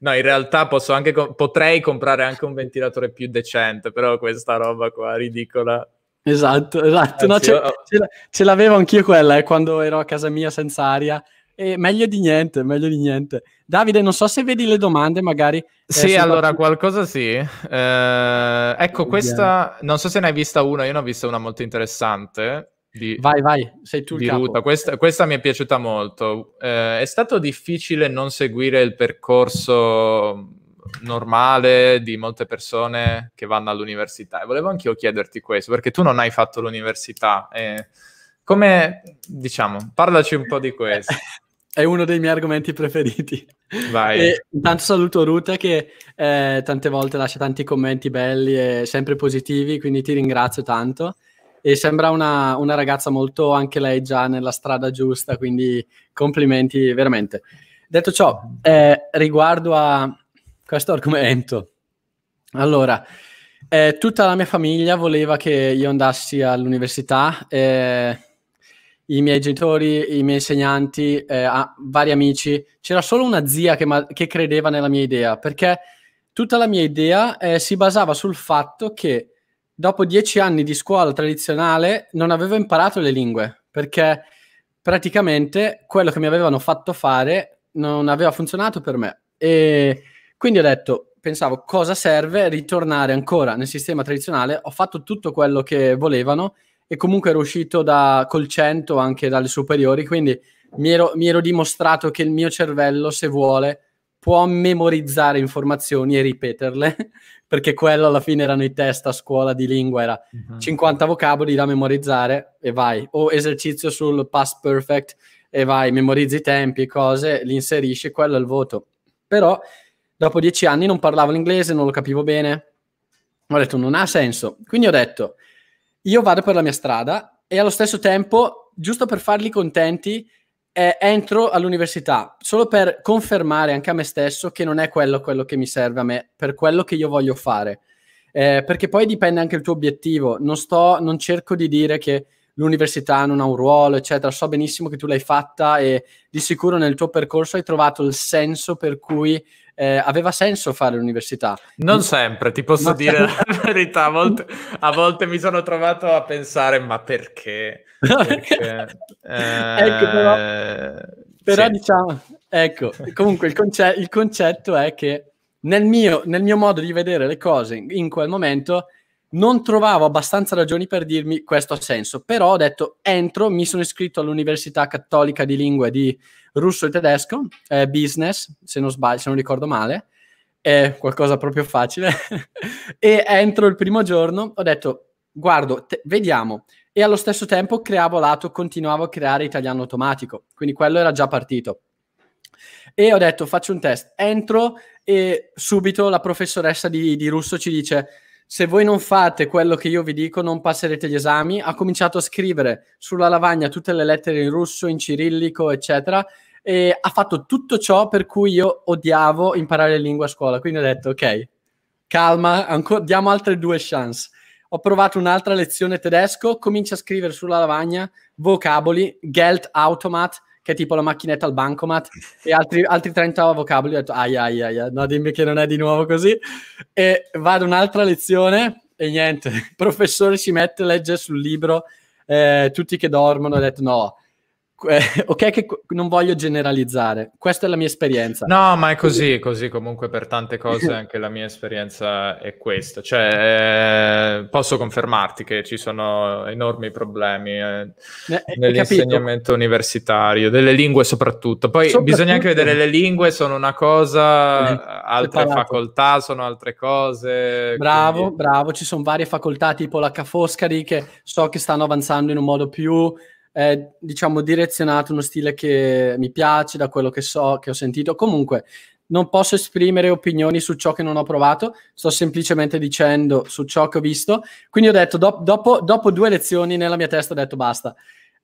[SPEAKER 2] No, in realtà posso anche co- potrei comprare anche un ventilatore più decente, però questa roba qua ridicola.
[SPEAKER 1] Esatto, esatto. No, ce, ce, ce, l'avevo anch'io quella eh, quando ero a casa mia senza aria. E meglio di niente, meglio di niente. Davide, non so se vedi le domande, magari. Eh, sì, allora fatto... qualcosa
[SPEAKER 2] sì. Eh, ecco, questa non so se ne hai vista una, io ne ho vista una molto interessante. Di, vai, vai, sei tu il capo. Questa, questa, mi è piaciuta molto. Eh, è stato difficile non seguire il percorso normale di molte persone che vanno all'università e volevo anch'io chiederti questo perché tu non hai fatto
[SPEAKER 1] l'università. Eh. come diciamo, parlaci un po' di questo. è uno dei miei argomenti preferiti. Vai. E intanto saluto Ruta che eh, tante volte lascia tanti commenti belli e sempre positivi, quindi ti ringrazio tanto. E sembra una, una ragazza molto anche lei già nella strada giusta, quindi complimenti veramente. Detto ciò, eh, riguardo a questo argomento, allora, eh, tutta la mia famiglia voleva che io andassi all'università. Eh, i miei genitori, i miei insegnanti, eh, a, vari amici. C'era solo una zia che, ma- che, credeva nella mia idea, perché tutta la mia idea eh, si basava sul fatto che dopo dieci anni di scuola tradizionale non avevo imparato le lingue, perché praticamente quello che mi avevano fatto fare non aveva funzionato per me. E quindi ho detto, pensavo, cosa serve ritornare ancora nel sistema tradizionale? Ho fatto tutto quello che volevano e comunque ero uscito da, col 100 anche dalle superiori, quindi mi ero, mi ero dimostrato che il mio cervello, se vuole, può memorizzare informazioni e ripeterle, perché quello alla fine erano i test a scuola di lingua, era mhm. uh-huh. 50 vocaboli da memorizzare e vai, o esercizio sul past perfect e vai, memorizzi i tempi, e cose, li inserisci, quello è il voto. Però dopo dieci anni non parlavo l'inglese, non lo capivo bene, ho detto non ha senso, quindi ho detto io vado per la mia strada e allo stesso tempo, giusto per farli contenti, eh, entro all'università solo per confermare anche a me stesso che non è quello, quello che mi serve a me, per quello che io voglio fare. Eh, perché poi dipende anche il tuo obiettivo. Non, sto, non cerco di dire che l'università non ha un ruolo, eccetera. So benissimo che tu l'hai fatta e di sicuro nel tuo percorso hai trovato il senso per cui eh, aveva senso fare l'università.
[SPEAKER 2] Non sempre, ti posso ma... dire la verità, a volte, a volte, mi sono trovato a pensare ma
[SPEAKER 1] perché? perché eh...
[SPEAKER 2] ecco, però,
[SPEAKER 1] eh, però sì. diciamo, ecco, comunque il, conce- il concetto è che nel mio, nel mio modo di vedere le cose in quel momento non trovavo abbastanza ragioni per dirmi questo ha senso, però ho detto entro, mi sono iscritto all'Università Cattolica di Lingue di Russo e Tedesco, eh, business, se non sbaglio, se non ricordo male, è qualcosa proprio facile, e entro il primo giorno ho detto guardo, te- vediamo, e allo stesso tempo creavo lato, continuavo a creare italiano automatico, quindi quello era già partito. E ho detto faccio un test, entro e subito la professoressa di, di russo ci dice se voi non fate quello che io vi dico, non passerete gli esami. Ha cominciato a scrivere sulla lavagna tutte le lettere in russo, in cirillico, eccetera. E ha fatto tutto ciò per cui io odiavo imparare lingua a scuola. Quindi ho detto, ok, calma, anco- diamo altre due chance. Ho provato un'altra lezione tedesco, comincia a scrivere sulla lavagna vocaboli, Geld Automat, che è tipo la macchinetta al bancomat e altri, altri 30 vocaboli. Ho detto, ai, ai, ai, no, dimmi che non è di nuovo così. E vado un'altra lezione e niente, il professore si mette a leggere sul libro eh, tutti che dormono. Ho detto, no, eh, ok che non voglio generalizzare, questa è la mia esperienza. No, ma è così,
[SPEAKER 2] così comunque per tante cose anche la mia esperienza è questa. Cioè, eh, posso confermarti che ci sono enormi problemi eh, eh, nell'insegnamento universitario, delle lingue soprattutto. Poi soprattutto... bisogna anche vedere le lingue sono una cosa, eh, eh, altre facoltà sono altre
[SPEAKER 1] cose. Bravo, quindi... bravo, ci sono varie facoltà tipo la Ca' Foscari che so che stanno avanzando in un modo più è diciamo direzionato uno stile che mi piace da quello che so, che ho sentito. Comunque non posso esprimere opinioni su ciò che non ho provato, sto semplicemente dicendo su ciò che ho visto. Quindi ho detto, do- dopo, dopo, due lezioni nella mia testa ho detto basta.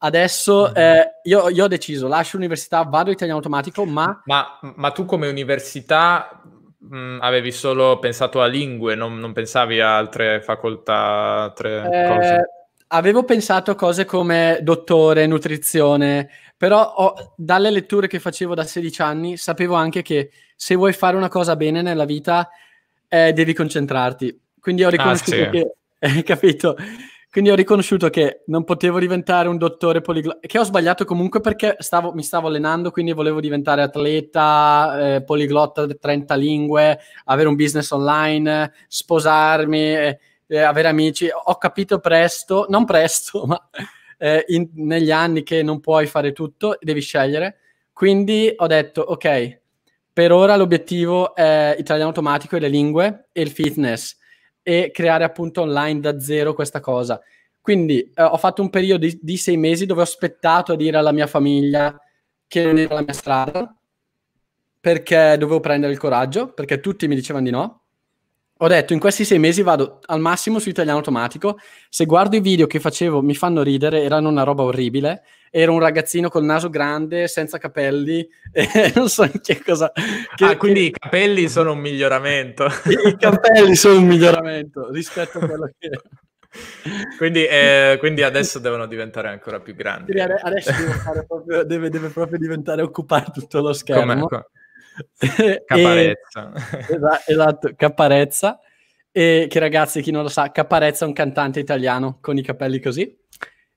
[SPEAKER 1] Adesso mm-hmm. eh, io, io, ho deciso, lascio l'università, vado in italiano automatico, ma...
[SPEAKER 2] Ma, ma tu come università mh, mm, avevi solo pensato a lingue, non, non pensavi a altre facoltà, altre eh... cose?
[SPEAKER 1] avevo pensato cose come dottore, nutrizione, però ho, dalle letture che facevo da 16 anni sapevo anche che se vuoi fare una cosa bene nella vita eh, devi concentrarti. Quindi ho ah, riconosciuto ah, sì. che... Eh, capito? Quindi ho riconosciuto che non potevo diventare un dottore poliglotta, che ho sbagliato comunque perché stavo, mi stavo allenando, quindi volevo diventare atleta, eh, poliglotta, 30 lingue, avere un business online, sposarmi. Eh, eh, avere amici. Ho capito presto, non presto, ma eh, in, negli anni che non puoi fare tutto, devi scegliere. Quindi ho detto, ok, per ora l'obiettivo è italiano automatico e le lingue e il fitness e creare appunto online da zero questa cosa. Quindi eh, ho fatto un periodo di, di, sei mesi dove ho aspettato a dire alla mia famiglia che non era la mia strada perché dovevo prendere il coraggio, perché tutti mi dicevano di no. Ho detto, in questi sei mesi vado al massimo su italiano automatico. Se guardo i video che facevo mi fanno ridere, erano una roba orribile. Ero un ragazzino col naso grande, senza capelli, e non so che cosa. Che, ah, quindi che... i capelli sono un miglioramento. I capelli sono un miglioramento rispetto a quello che.
[SPEAKER 2] Quindi, eh, quindi, adesso devono diventare ancora più grandi.
[SPEAKER 1] Adesso deve, proprio, deve, deve proprio diventare occupare tutto lo schermo. Come, Caparezza. esatto, esatto, Caparezza. E che ragazzi, chi non lo sa, Caparezza è un cantante italiano con i capelli così.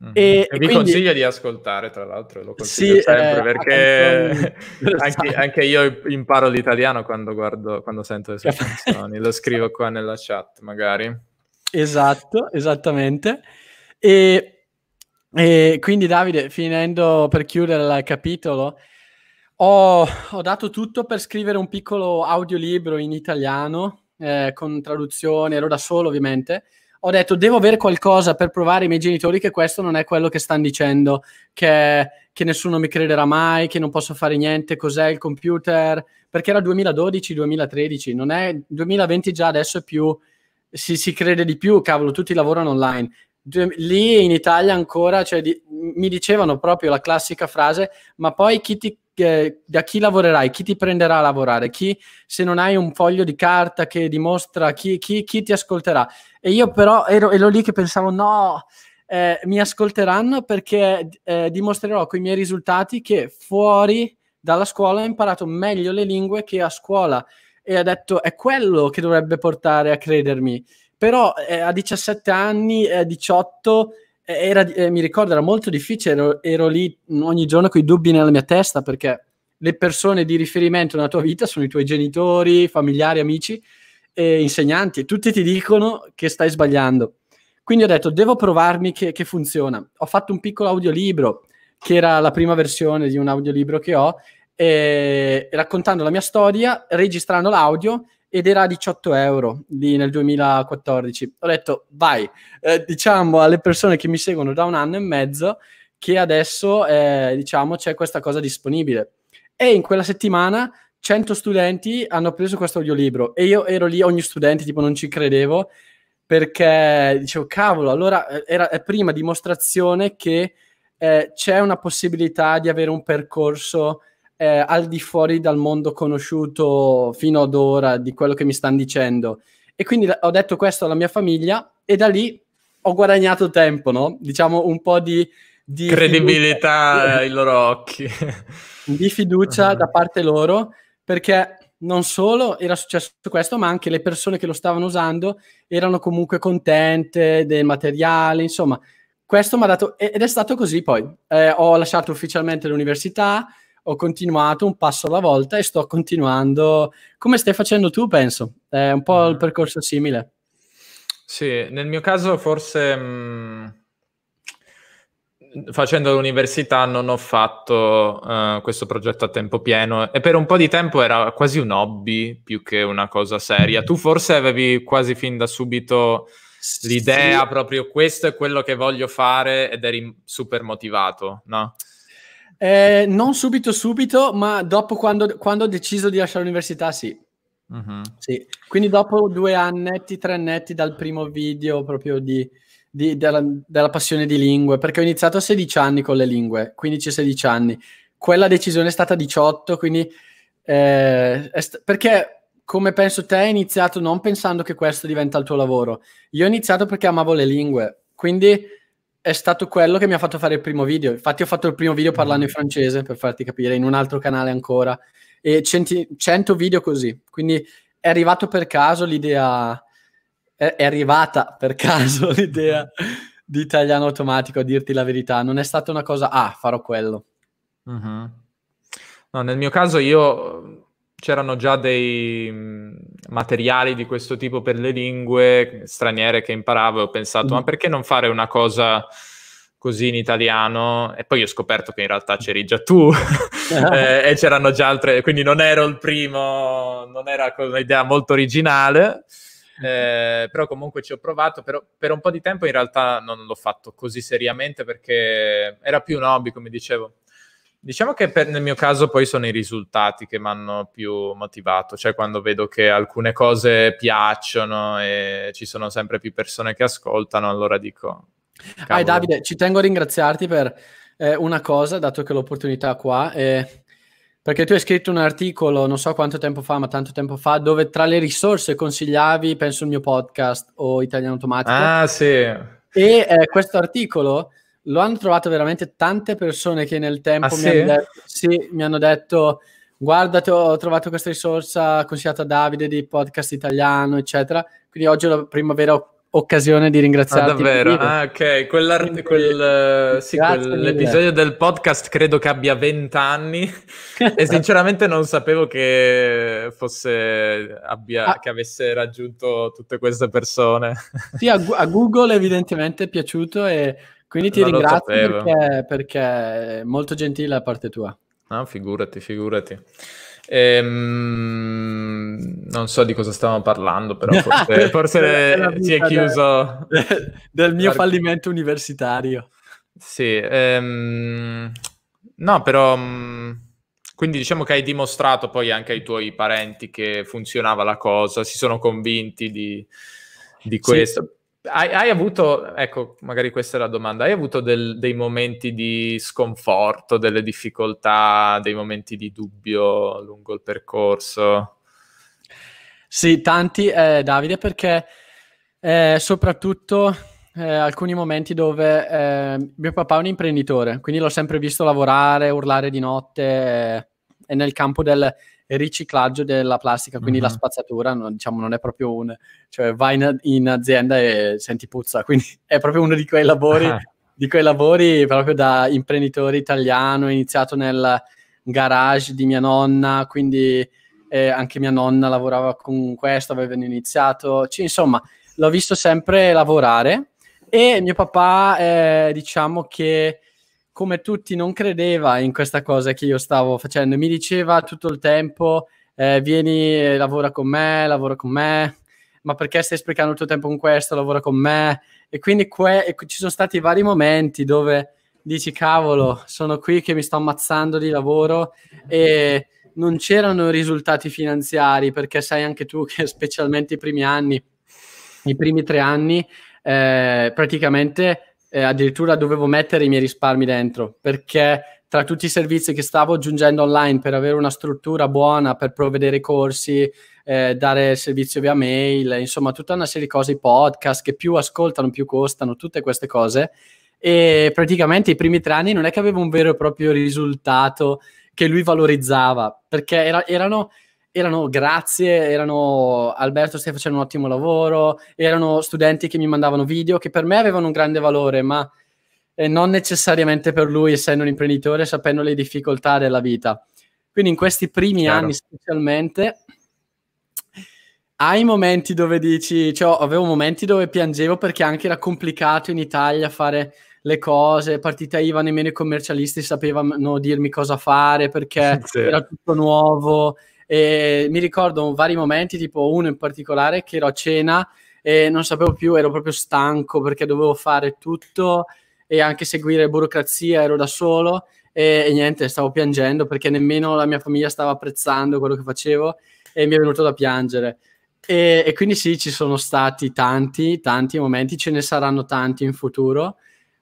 [SPEAKER 1] Mm-hmm. E, e vi quindi... consiglio
[SPEAKER 2] di ascoltare, tra l'altro, lo consiglio sì, sempre eh, perché anche, anche, io imparo l'italiano quando, guardo, quando sento le sue canzoni, lo scrivo qua nella chat magari.
[SPEAKER 1] Esatto, esattamente. E, e quindi Davide, finendo per chiudere il capitolo, ho, ho, dato tutto per scrivere un piccolo audiolibro in italiano, eh, con traduzione, ero da solo ovviamente. Ho detto, devo avere qualcosa per provare i miei genitori che questo non è quello che stanno dicendo, che, che nessuno mi crederà mai, che non posso fare niente, cos'è il computer, perché era 2012-2013, non è 2020 già, adesso è più, si, si crede di più, cavolo, tutti lavorano online lì in Italia ancora cioè, di, mi dicevano proprio la classica frase ma poi chi ti da chi lavorerai, chi ti prenderà a lavorare, chi se non hai un foglio di carta che dimostra chi, chi, chi ti ascolterà. E io però ero, ero lì che pensavo no, eh, mi ascolteranno perché eh, dimostrerò con i miei risultati che fuori dalla scuola ho imparato meglio le lingue che a scuola e ha detto è quello che dovrebbe portare a credermi. Però eh, a 17 anni, a eh, 18 eh, era, eh, mi ricordo era molto difficile, ero, ero lì ogni giorno con i dubbi nella mia testa perché le persone di riferimento nella tua vita sono i tuoi genitori, familiari, amici e insegnanti e tutti ti dicono che stai sbagliando. Quindi ho detto, devo provarmi che, che funziona. Ho fatto un piccolo audiolibro, che era la prima versione di un audiolibro che ho, e, raccontando la mia storia, registrando l'audio ed era a 18 euro lì nel 2014. Ho detto, vai, eh, diciamo alle persone che mi seguono da un anno e mezzo che adesso eh, diciamo, c'è questa cosa disponibile. E in quella settimana 100 studenti hanno preso questo audiolibro e io ero lì, ogni studente, tipo non ci credevo, perché dicevo, cavolo, allora eh, era, è prima dimostrazione che eh, c'è una possibilità di avere un percorso eh, al di fuori dal mondo conosciuto fino ad ora, di quello che mi stanno dicendo. E quindi ho detto questo alla mia famiglia e da lì ho guadagnato tempo, no? Diciamo un po' di... di credibilità ai
[SPEAKER 2] loro occhi.
[SPEAKER 1] di fiducia uh-huh. da parte loro, perché non solo era successo questo, ma anche le persone che lo stavano usando erano comunque contente del materiale, insomma, questo mi ha dato, ed è stato così poi. Eh, ho lasciato ufficialmente l'università, ho continuato un passo alla volta e sto continuando come stai facendo tu, penso. È un po' il mm. percorso simile.
[SPEAKER 2] Sì, nel mio caso forse mh, mm, facendo l'università non ho fatto uh, questo progetto a tempo pieno e per un po' di tempo era quasi un hobby più che una cosa seria. Tu forse avevi quasi fin da subito l'idea sì. proprio questo è quello che voglio fare ed eri super motivato, no?
[SPEAKER 1] Eh, non subito subito, ma dopo quando, quando ho deciso di lasciare l'università, sì. Mm-hmm. sì. Quindi dopo due annetti, tre annetti dal primo video proprio di, di, della, della, passione di lingue, perché ho iniziato a 16 anni con le lingue, 15-16 anni. Quella decisione è stata 18, quindi eh, st- perché come penso te hai iniziato non pensando che questo diventa il tuo lavoro. Io ho iniziato perché amavo le lingue, quindi è stato quello che mi ha fatto fare il primo video. Infatti, ho fatto il primo video parlando in mm. francese per farti capire, in un altro canale ancora, e centi- 100 video così. Quindi è arrivato per caso l'idea, è, è arrivata per caso l'idea di italiano automatico, a dirti la verità. Non è stata una cosa, ah, farò quello. Uh-huh. No, nel mio
[SPEAKER 2] caso io c'erano già dei mm, materiali di questo tipo per le lingue straniere che imparavo e ho pensato, ma mm. perché non fare una cosa così in italiano? E poi ho scoperto che in realtà c'eri già tu eh, e c'erano già altre, quindi non ero il primo, non era un'idea molto originale. Mm. Eh, però comunque ci ho provato per, per un po' di tempo in realtà non l'ho fatto così seriamente perché era più un hobby come dicevo Diciamo che per, nel mio caso poi sono i risultati che mi hanno più motivato, cioè quando vedo che alcune cose piacciono e ci sono sempre più persone che ascoltano, allora dico...
[SPEAKER 1] Cavolo. Ah, Davide, ci tengo a ringraziarti per eh, una cosa, dato che l'opportunità qua, eh, perché tu hai scritto un articolo, non so quanto tempo fa, ma tanto tempo fa, dove tra le risorse consigliavi, penso, il mio podcast o Italiano Automatico. Ah, sì. E eh, questo articolo lo hanno trovato veramente tante persone che nel tempo ah, mi, sì? hanno detto, sì, mi, hanno detto, guarda ho trovato questa risorsa consigliata a Davide di podcast italiano eccetera quindi oggi è la prima vera occasione di ringraziarti ah, davvero? ah
[SPEAKER 2] ok quindi, quel, eh, sì, quell'episodio del podcast credo che abbia 20 anni e sinceramente non sapevo che fosse abbia, ah. che avesse raggiunto tutte queste persone
[SPEAKER 1] sì a, a Google evidentemente è piaciuto e quindi ti non ringrazio perché, perché, è molto gentile da parte tua.
[SPEAKER 2] No, figurati, figurati. Ehm, non so di cosa stavamo parlando, però forse, forse si è chiuso... Del,
[SPEAKER 1] del mio Perché... fallimento universitario.
[SPEAKER 2] Sì, ehm, no, però... Mm, quindi diciamo che hai dimostrato poi anche ai tuoi parenti che funzionava la cosa, si sono convinti di, di questo. Sì hai, hai, avuto, ecco, magari questa è la domanda, hai avuto del, dei momenti di sconforto, delle difficoltà, dei momenti di dubbio lungo il percorso?
[SPEAKER 1] Sì, tanti, eh, Davide, perché eh, soprattutto eh, alcuni momenti dove eh, mio papà è un imprenditore, quindi l'ho sempre visto lavorare, urlare di notte, eh, e nel campo del riciclaggio della plastica, quindi uh-huh. la mhm. spazzatura non, diciamo, non è proprio un... cioè vai in, in, azienda e senti puzza, quindi è proprio uno di quei lavori, di quei lavori proprio da imprenditore italiano, iniziato nel garage di mia nonna, quindi eh, anche mia nonna lavorava con questo, avevano iniziato, cioè, insomma l'ho visto sempre lavorare e mio papà eh, diciamo che come tutti non credeva in questa cosa che io stavo facendo, mi diceva tutto il tempo eh, vieni, lavora con me, lavora con me, ma perché stai sprecando il tuo tempo con questo, lavora con me? E quindi que- e ci sono stati vari momenti dove dici cavolo, sono qui che mi sto ammazzando di lavoro e non c'erano risultati finanziari perché sai anche tu che specialmente i primi anni, i primi tre anni, eh, praticamente eh, addirittura dovevo mettere i miei risparmi dentro perché tra tutti i servizi che stavo aggiungendo online per avere una struttura buona, per provvedere i corsi, eh, dare servizio via mail, insomma tutta una serie di cose, i podcast che più ascoltano, più costano, tutte queste cose. E praticamente i primi tre anni non è che avevo un vero e proprio risultato che lui valorizzava, perché era, erano erano grazie, erano Alberto stai facendo un ottimo lavoro, erano studenti che mi mandavano video che per me avevano un grande valore, ma eh, non necessariamente per lui essendo un imprenditore, sapendo le difficoltà della vita. Quindi in questi primi Chiaro. anni specialmente hai momenti dove dici, cioè avevo momenti dove piangevo perché anche era complicato in Italia fare le cose, partita IVA, nemmeno i commercialisti sapevano dirmi cosa fare perché sì. era tutto nuovo, e mi ricordo vari momenti, tipo uno in particolare che ero a cena e non sapevo più, ero proprio stanco perché dovevo fare tutto e anche seguire burocrazia, ero da solo e, e niente, stavo piangendo perché nemmeno la mia famiglia stava apprezzando quello che facevo e mi è venuto da piangere. E, e, quindi sì, ci sono stati tanti, tanti momenti, ce ne saranno tanti in futuro,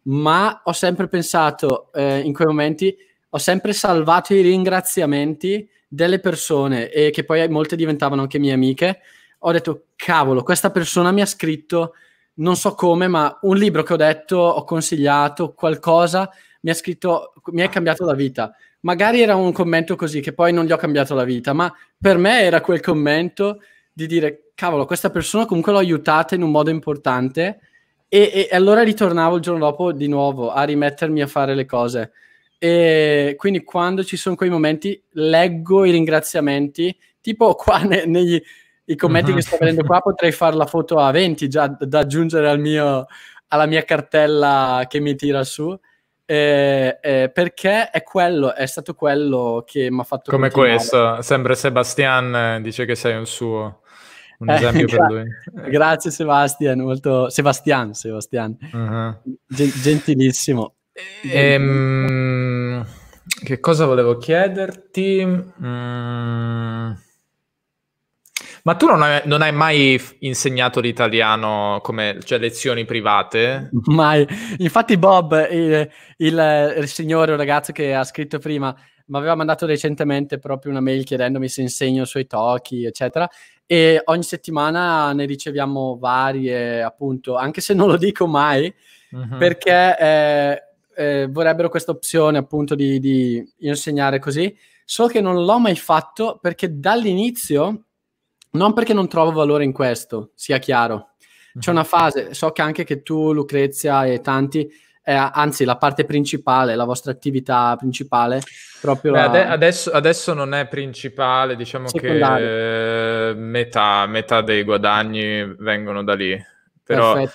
[SPEAKER 1] ma ho sempre pensato eh, in quei momenti, ho sempre salvato i ringraziamenti delle persone e che poi molte diventavano anche mie amiche, ho detto cavolo, questa persona mi ha scritto non so come, ma un libro che ho detto, ho consigliato, qualcosa mi ha scritto, mi ha cambiato la vita. Magari era un commento così che poi non gli ho cambiato la vita, ma per me era quel commento di dire cavolo, questa persona comunque l'ho aiutata in un modo importante e, e allora ritornavo il giorno dopo di nuovo a rimettermi a fare le cose. E quindi quando ci sono quei momenti leggo i ringraziamenti, tipo qua ne, negli i commenti uh-huh. che mhm. sto vedendo qua potrei fare la foto a 20 già da aggiungere al mio, alla mia cartella che mi tira su. Eh, eh, perché è quello, è stato quello che mi ha fatto. Come continuare. questo,
[SPEAKER 2] sempre Sebastian eh, dice che sei un suo. Un eh, esempio eh, per
[SPEAKER 1] lui. Grazie Sebastian, molto... Sebastian, Sebastian. Uh-huh. Gen- gentilissimo. gentilissimo. Ehm che cosa volevo chiederti?
[SPEAKER 2] Mm. Ma tu non hai, non hai, mai insegnato l'italiano come cioè, lezioni private?
[SPEAKER 1] Mai. Infatti Bob, il, il, il signore, ragazzo che ha scritto prima, mi aveva mandato recentemente proprio una mail chiedendomi se insegno sui tocchi, eccetera. E ogni settimana ne riceviamo varie, appunto, anche se non lo dico mai, uh-huh. perché... Eh, eh, vorrebbero questa opzione appunto di, di insegnare così, solo che non l'ho mai fatto perché dall'inizio, non perché non trovo valore in questo, sia chiaro, c'è mhm. una fase, so che anche che tu Lucrezia e tanti eh, anzi la parte principale, la vostra attività principale, proprio Beh, ade-
[SPEAKER 2] adesso, adesso, non è principale, diciamo secondario. che eh, metà, metà, dei guadagni vengono da lì, però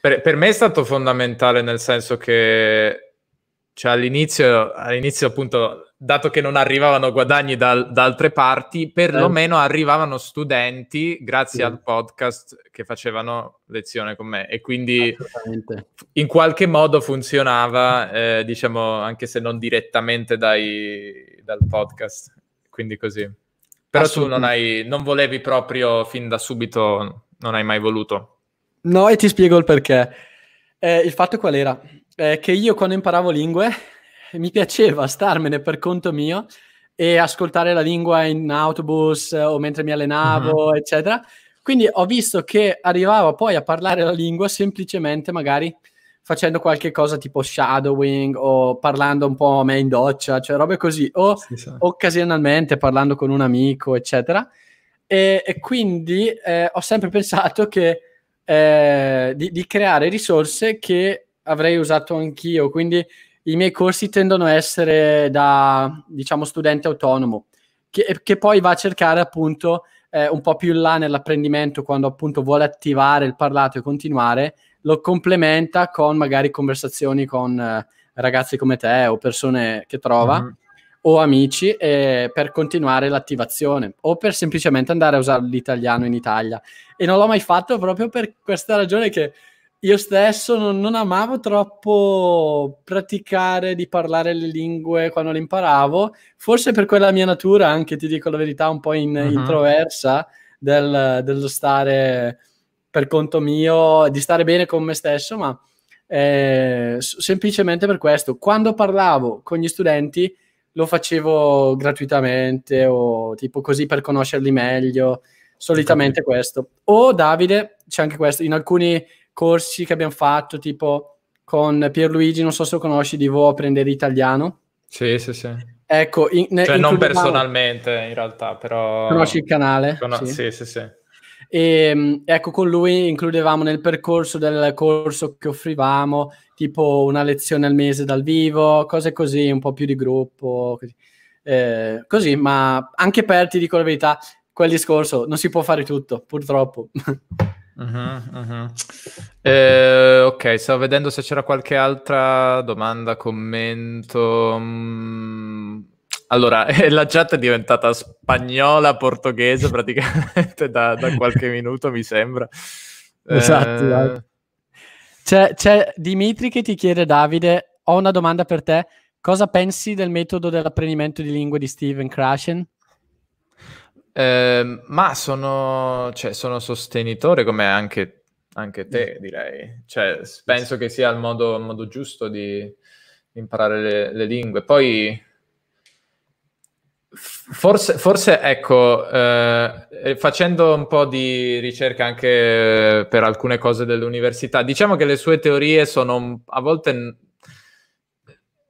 [SPEAKER 2] per, per, me è stato fondamentale nel senso che cioè all'inizio, all'inizio, appunto, dato che non arrivavano guadagni dal, da altre parti, perlomeno eh. arrivavano studenti grazie sì. al podcast che facevano lezione con me e quindi in qualche modo funzionava, eh, diciamo, anche se non direttamente dai, dal podcast, quindi così. Però tu non, hai, non volevi proprio fin da subito, non hai mai
[SPEAKER 1] voluto. No, e ti spiego il perché. Eh, il fatto qual era? eh, che io quando imparavo lingue mi piaceva starmene per conto mio e ascoltare la lingua in autobus eh, o mentre mi allenavo, mm-hmm. eccetera. Quindi ho visto che arrivavo poi a parlare la lingua semplicemente magari facendo qualche cosa tipo shadowing o parlando un po' a me in doccia, cioè robe così, o sì, sì. occasionalmente parlando con un amico, eccetera. E, e quindi eh, ho sempre pensato che, eh, di, di, creare risorse che avrei usato anch'io, quindi i miei corsi tendono a essere da, diciamo, studente autonomo, che, che poi va a cercare appunto eh, un po' più in là nell'apprendimento, quando appunto vuole attivare il parlato e continuare, lo complementa con magari conversazioni con eh, ragazzi come te o persone che trova. Mm-hmm. O amici eh, per continuare l'attivazione o per semplicemente andare a usare l'italiano in Italia. E non l'ho mai fatto proprio per questa ragione che io stesso non, non, amavo troppo praticare di parlare le lingue quando le imparavo, forse per quella mia natura, anche ti dico la verità, un po' in, uh-huh. introversa del, dello stare per conto mio, di stare bene con me stesso, ma eh, semplicemente per questo. Quando parlavo con gli studenti lo facevo gratuitamente o tipo così per conoscerli meglio, solitamente questo. O Davide, c'è anche questo, in alcuni corsi che abbiamo fatto, tipo con Pierluigi, non so se lo conosci, di voi a prendere italiano. Sì, sì, sì. Ecco, in, cioè non
[SPEAKER 2] personalmente in realtà, però... Conosci il canale? Con... Sì, sì, sì. sì.
[SPEAKER 1] E, ehm, ecco, con lui includevamo nel percorso del corso che offrivamo, tipo una lezione al mese dal vivo, cose così, un po' più di gruppo, così. Eh, così ma anche per, ti dico la verità, quel discorso non si può fare tutto, purtroppo.
[SPEAKER 2] Uh-huh, uh-huh. Eh, ok, stavo vedendo se c'era qualche altra domanda, commento. Mm, allora, eh, la chat è diventata spagnola, portoghese praticamente da, da qualche minuto, mi sembra.
[SPEAKER 1] Esatto. Eh... C'è, c'è Dimitri che ti chiede, Davide, ho una domanda per te. Cosa pensi del metodo dell'apprendimento di lingue di Steven Krashen?
[SPEAKER 2] Ehm, ma sono, cioè, sono, sostenitore come anche, anche te, mm. direi. Cioè, penso che sia il modo, il modo giusto di imparare le, le lingue. Poi, forse, forse ecco, eh, facendo un po' di ricerca anche per alcune cose dell'università, diciamo che le sue teorie sono a volte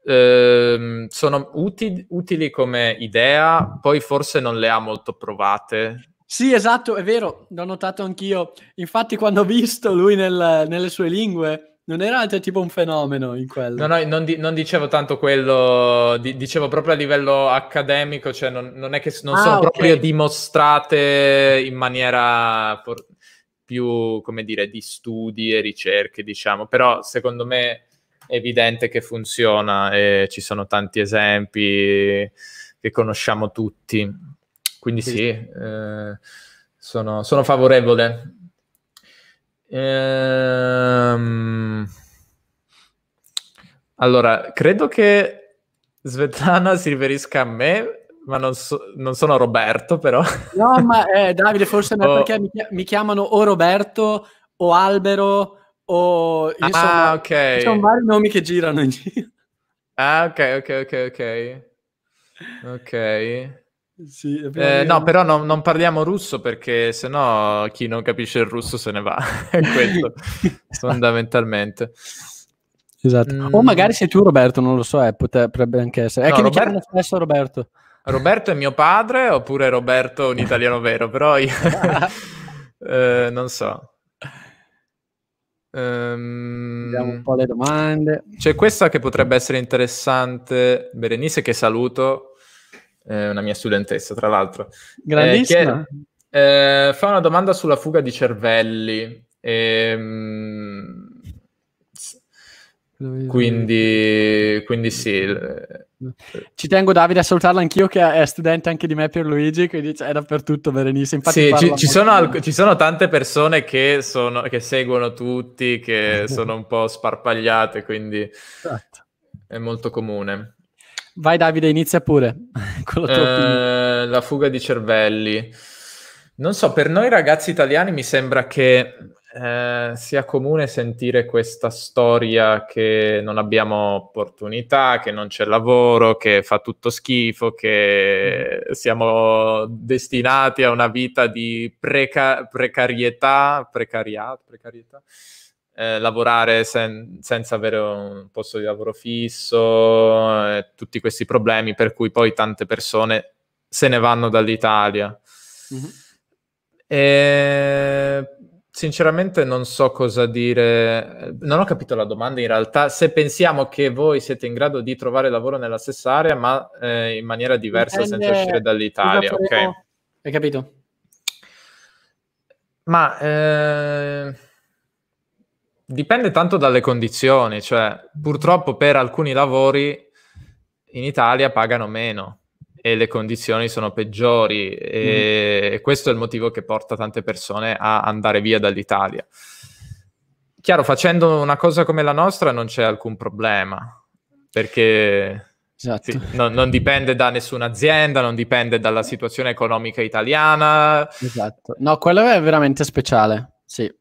[SPEAKER 2] eh, sono utili, utili come idea, poi forse non le ha molto provate
[SPEAKER 1] sì, esatto, è vero, l'ho notato anch'io. Infatti, quando ho visto lui nel, nelle sue lingue, non era tipo un fenomeno in quello. No, no, non,
[SPEAKER 2] di- non dicevo tanto quello, di- dicevo proprio a livello accademico, cioè non, non è che non ah, sono okay. proprio dimostrate in maniera for- più, come dire, di studi e ricerche, diciamo, però secondo me evidente che funziona e ci sono tanti esempi che conosciamo tutti. Quindi sì, eh, sono, sono, favorevole. Ehm... Allora, credo che Svetlana si riferisca a me ma non, so, non, sono Roberto, però.
[SPEAKER 1] No, ma eh, Davide, forse oh. perché mi, mi, chiamano o Roberto o Albero o io ah, so, ok. Ci sono vari nomi che girano in giro. Ah, ok, ok, ok, ok. Ok. Sì, eh, no, però
[SPEAKER 2] non, non, parliamo russo perché sennò chi non capisce il russo se ne va. È questo, fondamentalmente.
[SPEAKER 1] Esatto. Mm. O magari sei tu, Roberto, non lo so, eh, potrebbe anche essere. È no, che Roberto... mi chiamano spesso Roberto.
[SPEAKER 2] Roberto è mio padre oppure Roberto un italiano vero, però io eh, non so.
[SPEAKER 1] Um, Vediamo un po' le domande. C'è questa che potrebbe
[SPEAKER 2] essere interessante, Berenice, che saluto, eh, una mia studentessa, tra l'altro. Eh,
[SPEAKER 1] Grandissima.
[SPEAKER 2] Eh, eh, fa una domanda sulla fuga di cervelli. Ehm, quindi, quindi sì.
[SPEAKER 1] Ci tengo Davide a salutarla anch'io che è studente anche di me per Luigi, quindi è dappertutto Berenice. Infatti sì, ci, ci, sono alc-
[SPEAKER 2] ci, sono tante persone che, sono, che seguono tutti, che sono un po' sparpagliate, quindi
[SPEAKER 1] esatto. è molto comune. Vai Davide, inizia pure con la tua
[SPEAKER 2] eh, La fuga di cervelli. Non so, per noi ragazzi italiani mi sembra che eh, sia comune sentire questa storia che non abbiamo opportunità, che non c'è lavoro, che fa tutto schifo, che mm-hmm. siamo destinati a una vita di preca- precarietà, precariato, precarietà. Eh, lavorare sen- senza avere un posto di lavoro fisso, eh, tutti questi problemi per cui poi tante persone se ne vanno dall'Italia. Mm-hmm. E eh, Sinceramente non so cosa dire, non ho capito la domanda in realtà, se pensiamo che voi siete in grado di trovare lavoro nella stessa area ma eh, in maniera diversa Dipende... senza uscire dall'Italia, ok? Hai capito? Ma eh... Dipende tanto dalle condizioni, cioè purtroppo per alcuni lavori in Italia pagano meno, e le condizioni sono peggiori e mm. questo è il motivo che porta tante persone a andare via dall'Italia. Chiaro, facendo una cosa come la nostra non c'è alcun problema, perché esatto. sì, no, non dipende da nessuna azienda, non dipende dalla situazione economica italiana.
[SPEAKER 1] Esatto, no, quello è veramente speciale, sì.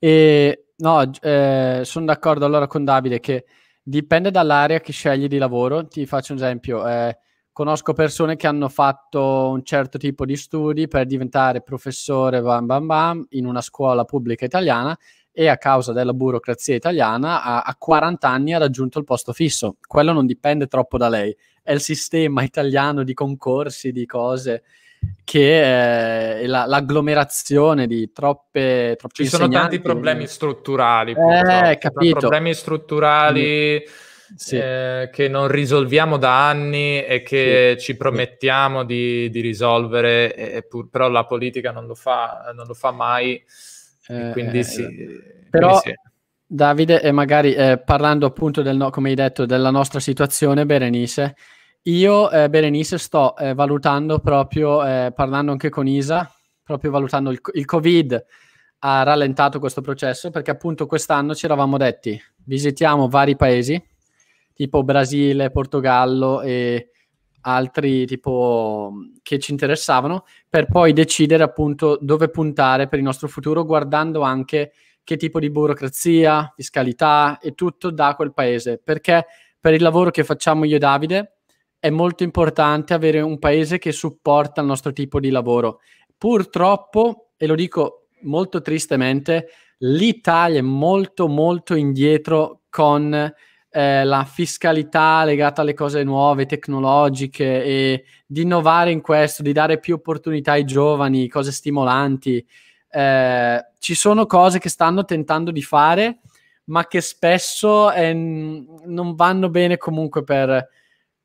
[SPEAKER 1] E, no, eh, sono d'accordo allora con Davide che dipende dall'area che scegli di lavoro. Ti faccio un esempio. Eh, conosco persone che hanno fatto un certo tipo di studi per diventare professore bam bam bam in una scuola pubblica italiana e a causa della burocrazia italiana a, a 40 anni ha raggiunto il posto fisso. Quello non dipende troppo da lei, è il sistema italiano di concorsi, di cose che eh, la, l'agglomerazione di troppe, troppi Ci sono tanti problemi
[SPEAKER 2] strutturali. Eh, capito. Problemi strutturali... Quindi sì. eh, che non risolviamo da anni e che sì. ci promettiamo di, di risolvere, e, pur, però la politica non lo fa, non lo fa mai. Eh, quindi eh, sì. Eh,
[SPEAKER 1] però, quindi sì. Davide, e magari eh, parlando appunto, del no, come hai detto, della nostra situazione, Berenice, io, Berenice, sto valutando proprio, parlando anche con Isa, proprio valutando il, il Covid ha rallentato questo processo perché appunto quest'anno ci eravamo detti visitiamo vari paesi tipo Brasile, Portogallo e altri tipo che ci interessavano per poi decidere appunto dove puntare per il nostro futuro guardando anche che tipo di burocrazia, fiscalità e tutto da quel paese perché per il lavoro che facciamo io e Davide è molto importante avere un paese che supporta il nostro tipo di lavoro purtroppo e lo dico molto tristemente l'Italia è molto molto indietro con eh, la fiscalità legata alle cose nuove, tecnologiche e di innovare in questo, di dare più opportunità ai giovani, cose stimolanti. Eh, ci sono cose che stanno tentando di fare, ma che spesso eh, non vanno bene comunque per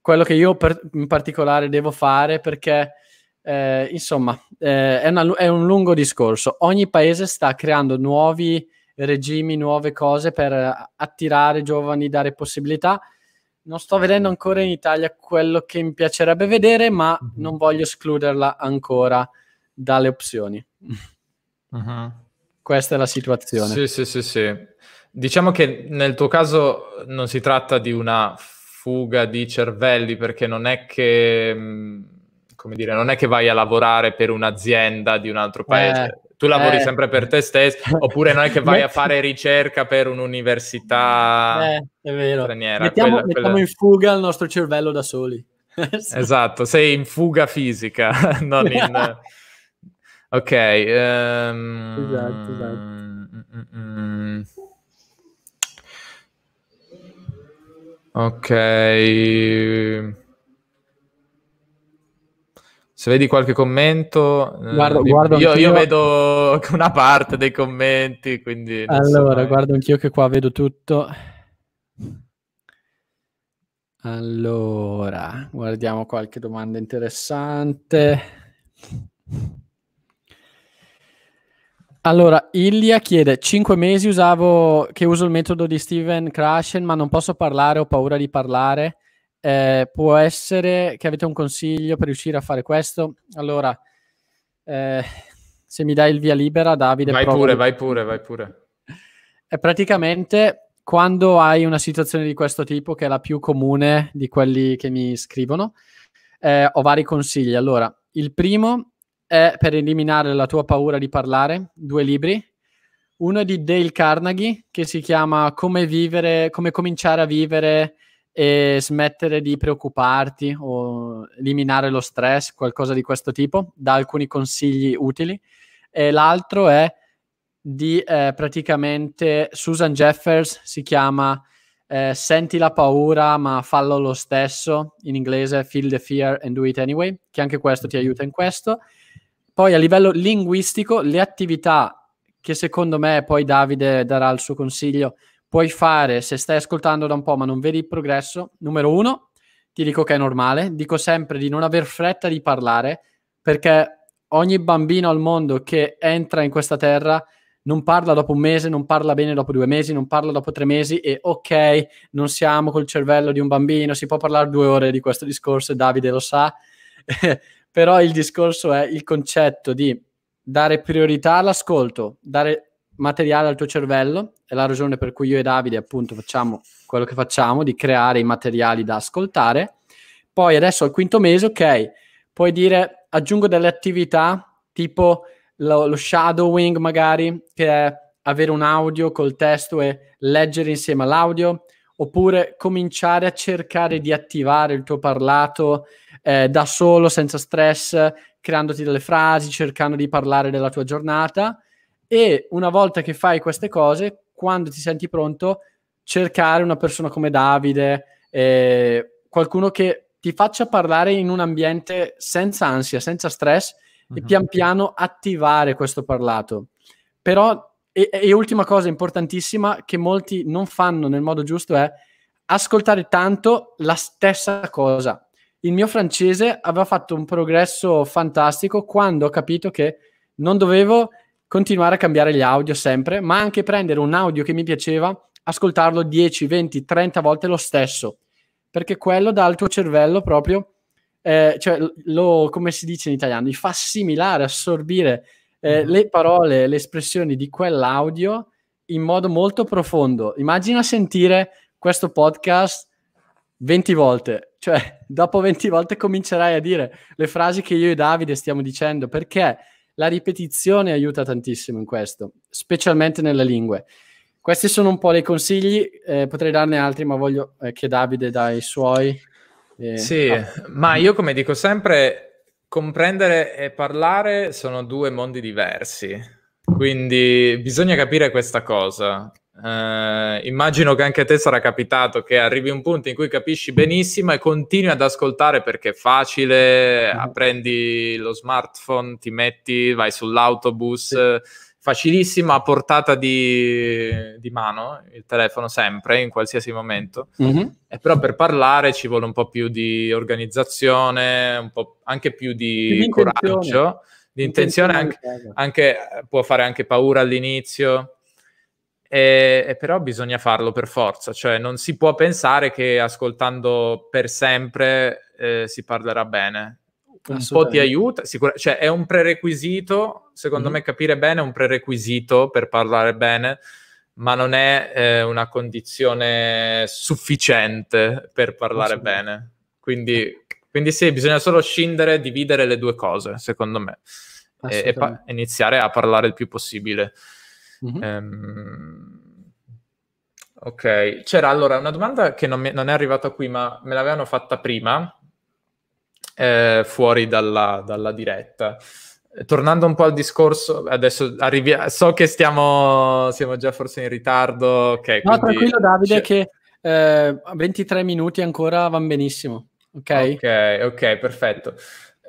[SPEAKER 1] quello che io per, in particolare devo fare perché eh, insomma eh, è, una, è, un lungo discorso ogni paese sta creando nuovi regimi, nuove cose per attirare giovani, dare possibilità. Non sto vedendo ancora in Italia quello che mi piacerebbe vedere, ma mm-hmm. non voglio escluderla ancora dalle opzioni. Mm-hmm. Questa è la situazione. Sì,
[SPEAKER 2] sì, sì, sì. Diciamo che nel tuo caso non si tratta di una fuga di cervelli, perché non è che, mm, come dire, non è che vai a lavorare per un'azienda di un altro eh, paese. Eh tu lavori eh. sempre per te stesso, oppure non è che vai a fare ricerca per un'università eh, è vero. straniera. Mettiamo, quella, mettiamo in
[SPEAKER 1] fuga il nostro cervello da soli.
[SPEAKER 2] esatto, sei in fuga fisica, non in... ok. Um... Esatto, esatto. Ok. Se vedi
[SPEAKER 1] qualche commento, guarda, eh, guarda io, io,
[SPEAKER 2] vedo una parte dei commenti,
[SPEAKER 1] quindi... Allora, so guardo anch'io che qua vedo tutto. Allora, guardiamo qualche domanda interessante. Allora, Ilia chiede, 5 mesi usavo, che uso il metodo di Steven Krashen, ma non posso parlare, ho paura di parlare eh, può essere che avete un consiglio per riuscire a fare questo? Allora, eh, se mi dai il via libera, Davide. Vai pure, vai pure, vai pure. È eh, praticamente quando hai una situazione di questo tipo, che è la più comune di quelli che mi scrivono, eh, ho vari consigli. Allora, il primo è per eliminare la tua paura di parlare, due libri. Uno è di Dale Carnegie, che si chiama Come, vivere, come cominciare a vivere e smettere di preoccuparti o eliminare lo stress, qualcosa di questo tipo, da alcuni consigli utili. E l'altro è di eh, praticamente Susan Jeffers si chiama eh, Senti la paura ma fallo lo stesso, in inglese Feel the fear and do it anyway, che anche questo ti mm-hmm. aiuta in questo. Poi a livello linguistico le attività che secondo me poi Davide darà il suo consiglio puoi fare se stai ascoltando da un po' ma non vedi il progresso, numero uno, ti dico che è normale, dico sempre di non aver fretta di parlare perché ogni bambino al mondo che entra in questa terra non parla dopo un mese, non parla bene dopo due mesi, non parla dopo tre mesi e ok, non siamo col cervello di un bambino, si può parlare due ore di questo discorso e Davide lo sa, però il discorso è il concetto di dare priorità all'ascolto, dare materiale al tuo cervello, è la ragione per cui io e Davide appunto facciamo quello che facciamo, di creare i materiali da ascoltare. Poi adesso al quinto mese, ok, puoi dire aggiungo delle attività tipo lo, lo shadowing magari, che è avere un audio col testo e leggere insieme all'audio, oppure cominciare a cercare di attivare il tuo parlato eh, da solo, senza stress, creandoti delle frasi, cercando di parlare della tua giornata e una volta che fai queste cose, quando ti senti pronto, cercare una persona come Davide, eh, qualcuno che ti faccia parlare in un ambiente senza ansia, senza stress uh-huh. e mhm. pian piano attivare questo parlato. Però, e, e ultima cosa importantissima che molti non fanno nel modo giusto è ascoltare tanto la stessa cosa. Il mio francese aveva fatto un progresso fantastico quando ho capito che non dovevo continuare a cambiare gli audio sempre, ma anche prendere un audio che mi piaceva, ascoltarlo 10, 20, 30 volte lo stesso, perché quello dà al tuo cervello proprio, eh, cioè lo, come si dice in italiano, gli fa assimilare, assorbire eh, mm-hmm. le parole, le espressioni di quell'audio in modo molto profondo. Immagina sentire questo podcast 20 volte, cioè dopo 20 volte comincerai a dire le frasi che io e Davide stiamo dicendo, perché? la ripetizione aiuta tantissimo in questo, specialmente nelle lingue. Questi sono un po' dei consigli, eh, potrei darne altri, ma voglio eh, che Davide dà i suoi.
[SPEAKER 2] Eh, sì, ah. ma io come dico sempre, comprendere e parlare sono due mondi diversi, quindi bisogna capire questa cosa. Eh, immagino che anche a te sarà capitato che arrivi a un punto in cui capisci benissimo e continui ad ascoltare perché è facile, mm. prendi lo smartphone, ti metti, vai sull'autobus, sì. facilissimo a portata di, di, mano, il telefono sempre, in qualsiasi momento. Mm-hmm. E però per parlare ci vuole un po' più di organizzazione, un po' anche più di, di coraggio. L'intenzione anche, anche, può fare anche paura all'inizio e, e però bisogna farlo per forza, cioè non si può pensare che ascoltando per sempre eh, si parlerà bene. Un po' ti aiuta, sicur- cioè è un prerequisito, secondo mm-hmm. me capire bene è un prerequisito per parlare bene, ma non è eh, una condizione sufficiente per parlare bene. Quindi, quindi sì, bisogna solo scindere, dividere le due cose, secondo me, e, e pa- iniziare a parlare il più possibile. Mm-hmm. Ehm... Ok, c'era allora una domanda che non, mi, non, è arrivata qui, ma me l'avevano fatta prima, eh, fuori dalla, dalla, diretta. Tornando un po' al discorso, adesso arriviamo, so che stiamo,
[SPEAKER 1] siamo già forse in ritardo. Okay, no, tranquillo Davide, c'è... che eh, 23 minuti ancora vanno benissimo. Ok, ok, okay perfetto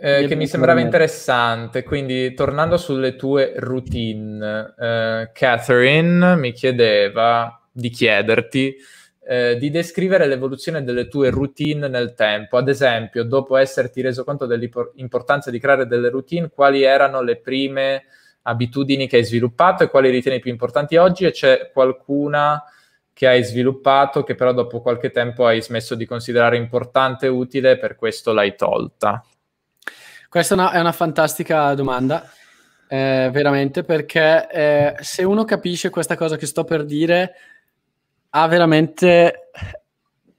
[SPEAKER 1] eh, che mi sembrava
[SPEAKER 2] interessante. Quindi, tornando sulle tue routine, eh, Catherine mi chiedeva di chiederti eh, di descrivere l'evoluzione delle tue routine nel tempo. Ad esempio, dopo esserti reso conto dell'importanza di creare delle routine, quali erano le prime abitudini che hai sviluppato e quali ritieni più importanti oggi? E c'è qualcuna che hai sviluppato che però dopo qualche tempo hai smesso di considerare importante e utile per questo l'hai tolta?
[SPEAKER 1] Questa è una, è una fantastica domanda, eh, veramente, perché eh, se uno capisce questa cosa che sto per dire, ha veramente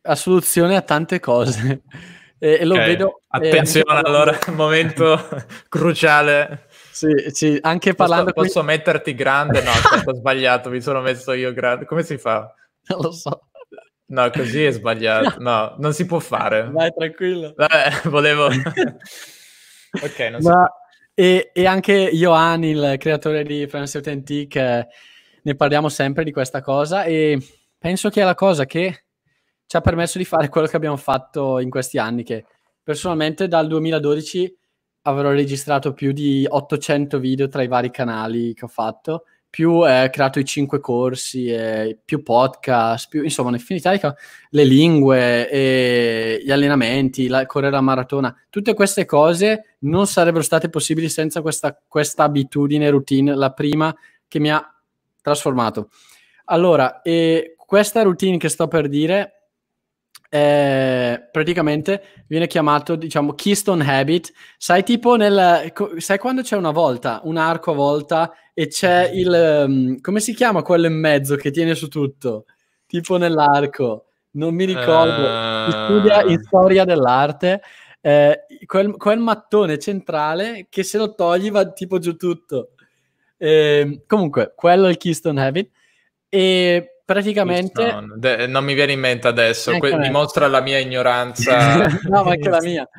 [SPEAKER 1] la soluzione a tante cose. E, e lo okay. vedo. Eh, attenzione, anche... allora,
[SPEAKER 2] momento
[SPEAKER 1] cruciale. Sì, sì, anche parlando. Posso, posso
[SPEAKER 2] metterti grande? No, ho sbagliato, mi sono messo io grande. Come si fa? Non lo so. No, così è sbagliato. No, non si può fare. Vai, tranquillo. Vabbè, volevo ok, non so.
[SPEAKER 1] e, e, anche Johan, il creatore di France Authentic, eh, ne parliamo sempre di questa cosa e penso che è la cosa che ci ha permesso di fare quello che abbiamo fatto in questi anni, che personalmente dal 2012 avrò registrato più di 800 video tra i vari canali che ho fatto più eh, creato i cinque corsi, eh, più podcast, più, insomma un'infinità di le lingue, eh, gli allenamenti, la, correre a maratona, tutte queste cose non sarebbero state possibili senza questa, questa abitudine, routine, la prima che mi ha trasformato. Allora, questa routine che sto per dire eh, praticamente viene chiamato, diciamo, Keystone Habit. Sai, tipo nel... Sai quando c'è una volta, un arco a volta e c'è mhm. il... Um, come si chiama quello in mezzo che tiene su tutto? Tipo nell'arco. Non mi ricordo. Uh... Studia in storia dell'arte. Eh, quel, quel, mattone centrale che se lo togli va tipo giù tutto. Eh, comunque, quello è il Keystone Habit. E praticamente...
[SPEAKER 2] De- non mi viene in mente adesso, ecco que- dimostra la mia ignoranza. no, ma anche la mia.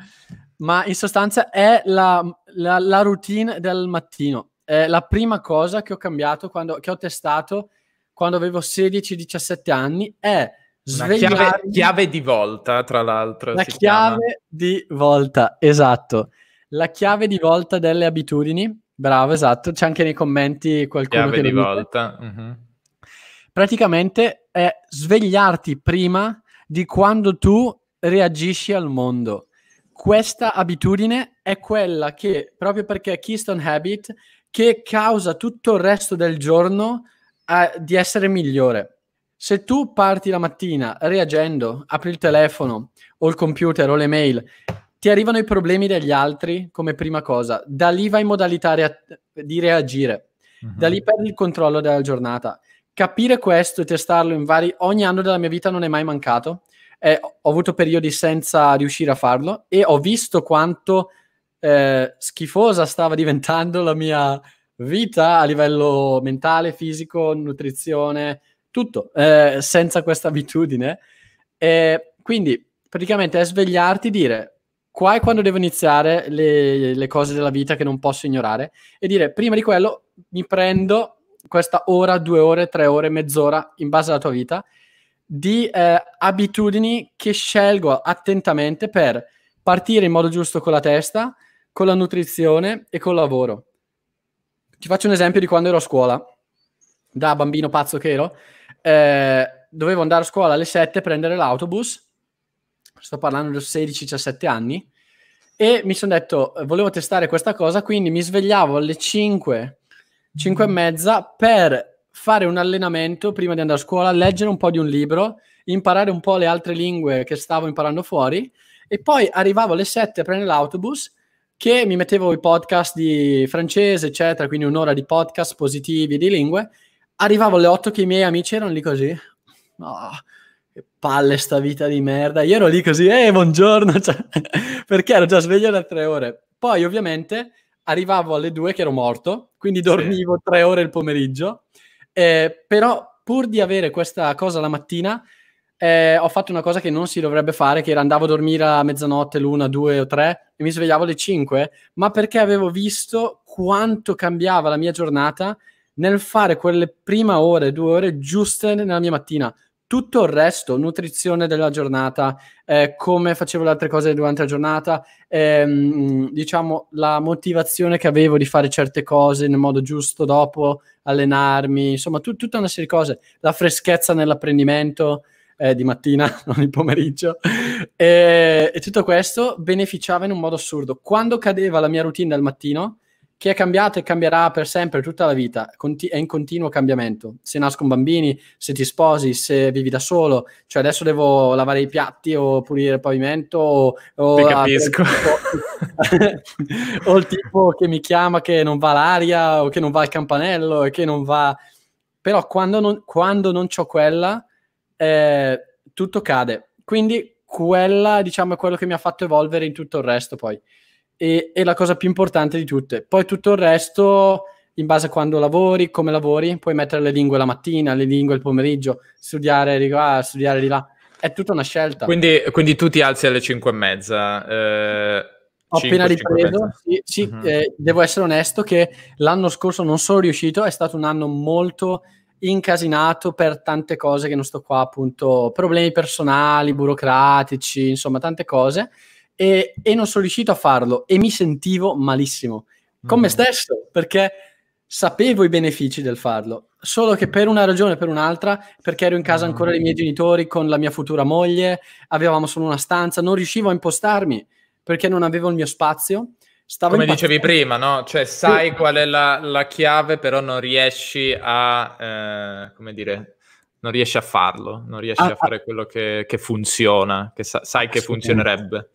[SPEAKER 1] Ma in sostanza è la, la, la routine del mattino. È la prima cosa che ho cambiato, quando, che ho testato quando avevo 16-17 anni, è svegliare Una chiave, chiave di volta,
[SPEAKER 2] tra l'altro. La chiave
[SPEAKER 1] chiama. di volta, esatto. La chiave di volta delle abitudini. Bravo, esatto. C'è anche nei commenti qualcuno chiave che lo di volta. Uh-huh praticamente è svegliarti prima di quando tu reagisci al mondo. Questa abitudine è quella che, proprio perché è Keystone Habit, che causa tutto il resto del giorno a, eh, di essere migliore. Se tu parti la mattina reagendo, apri il telefono o il computer o le mail, ti arrivano i problemi degli altri come prima cosa, da lì vai in modalità rea- di reagire, uh-huh. da lì mhm. perdi il controllo della giornata capire questo e testarlo in vari... Ogni anno della mia vita non è mai mancato. Eh, ho avuto periodi senza riuscire a farlo e ho visto quanto eh, schifosa stava diventando la mia vita a livello mentale, fisico, nutrizione, tutto, eh, senza questa abitudine. E quindi praticamente è svegliarti e dire qua è quando devo iniziare le, le cose della vita che non posso ignorare e dire prima di quello mi prendo questa ora, due ore, tre ore, mezz'ora, in base alla tua vita, di eh, abitudini che scelgo attentamente per partire in modo giusto con la testa, con la nutrizione e col lavoro. Ti faccio un esempio di quando ero a scuola, da bambino pazzo che ero, eh, dovevo andare a scuola alle 7, prendere l'autobus, sto parlando di 16-17 anni, e mi sono detto, volevo testare questa cosa, quindi mi svegliavo alle 5 5 e mezza per fare un allenamento prima di andare a scuola, leggere un po' di un libro, imparare un po' le altre lingue che stavo imparando fuori e poi arrivavo alle 7 a prendere l'autobus che mi mettevo i podcast di francese, eccetera, quindi un'ora di podcast positivi di lingue. Arrivavo alle 8 che i miei amici erano lì così. Oh, che palle sta vita di merda. Io ero lì così, eh, buongiorno, cioè, perché ero già sveglio da tre ore. Poi ovviamente arrivavo alle due che ero morto, quindi dormivo sì. tre ore il pomeriggio, eh, però pur di avere questa cosa la mattina eh, ho fatto una cosa che non si dovrebbe fare, che era andavo a dormire a mezzanotte, l'una, due o tre e mi svegliavo alle cinque, ma perché avevo visto quanto cambiava la mia giornata nel fare quelle prime ore, due ore giuste nella mia mattina tutto il resto, nutrizione della giornata, eh, come facevo le altre cose durante la giornata, ehm, diciamo la motivazione che avevo di fare certe cose nel modo giusto dopo, allenarmi, insomma tu, tutta una serie di cose, la freschezza nell'apprendimento eh, di mattina, non il pomeriggio, e, eh, e tutto questo beneficiava in un modo assurdo. Quando cadeva la mia routine al mattino, che è cambiato e cambierà per sempre, tutta la vita, Conti- è in continuo cambiamento. Se nascono bambini, se ti sposi, se vivi da solo, cioè adesso devo lavare i piatti o pulire il pavimento o, o, capisco.
[SPEAKER 2] Il
[SPEAKER 1] tipo, o il tipo che mi chiama che non va l'aria o che non va il campanello e che non va... Però quando non, quando non c'ho quella, eh, tutto cade. Quindi quella, diciamo, è quello che mi ha fatto evolvere in tutto il resto poi e, è la cosa più importante di tutte. Poi tutto il resto, in base a quando lavori, come lavori, puoi mettere le lingue la mattina, le lingue il pomeriggio, studiare di qua, studiare di là. È tutta una scelta. Quindi,
[SPEAKER 2] quindi tu ti alzi alle 5 e mezza. Eh,
[SPEAKER 1] Ho 5, appena ripreso, sì, sì uh-huh. eh, devo essere onesto che l'anno scorso non sono riuscito, è stato un anno molto incasinato per tante cose che non sto qua, appunto, problemi personali, burocratici, insomma, tante cose e, e non sono riuscito a farlo e mi sentivo malissimo con mm. me stesso perché sapevo i benefici del farlo, solo che per una ragione o per un'altra, perché ero in casa mm. ancora dei miei genitori con la mia futura moglie, avevamo solo una stanza, non riuscivo a impostarmi perché non avevo il mio spazio. Stavo Come impazzendo. dicevi
[SPEAKER 2] prima, no? Cioè, sai sì. qual è la, la, chiave, però non riesci a, eh, come dire, non riesci a farlo, non riesci ah, a fare quello che, che funziona, che sa, sai che funzionerebbe.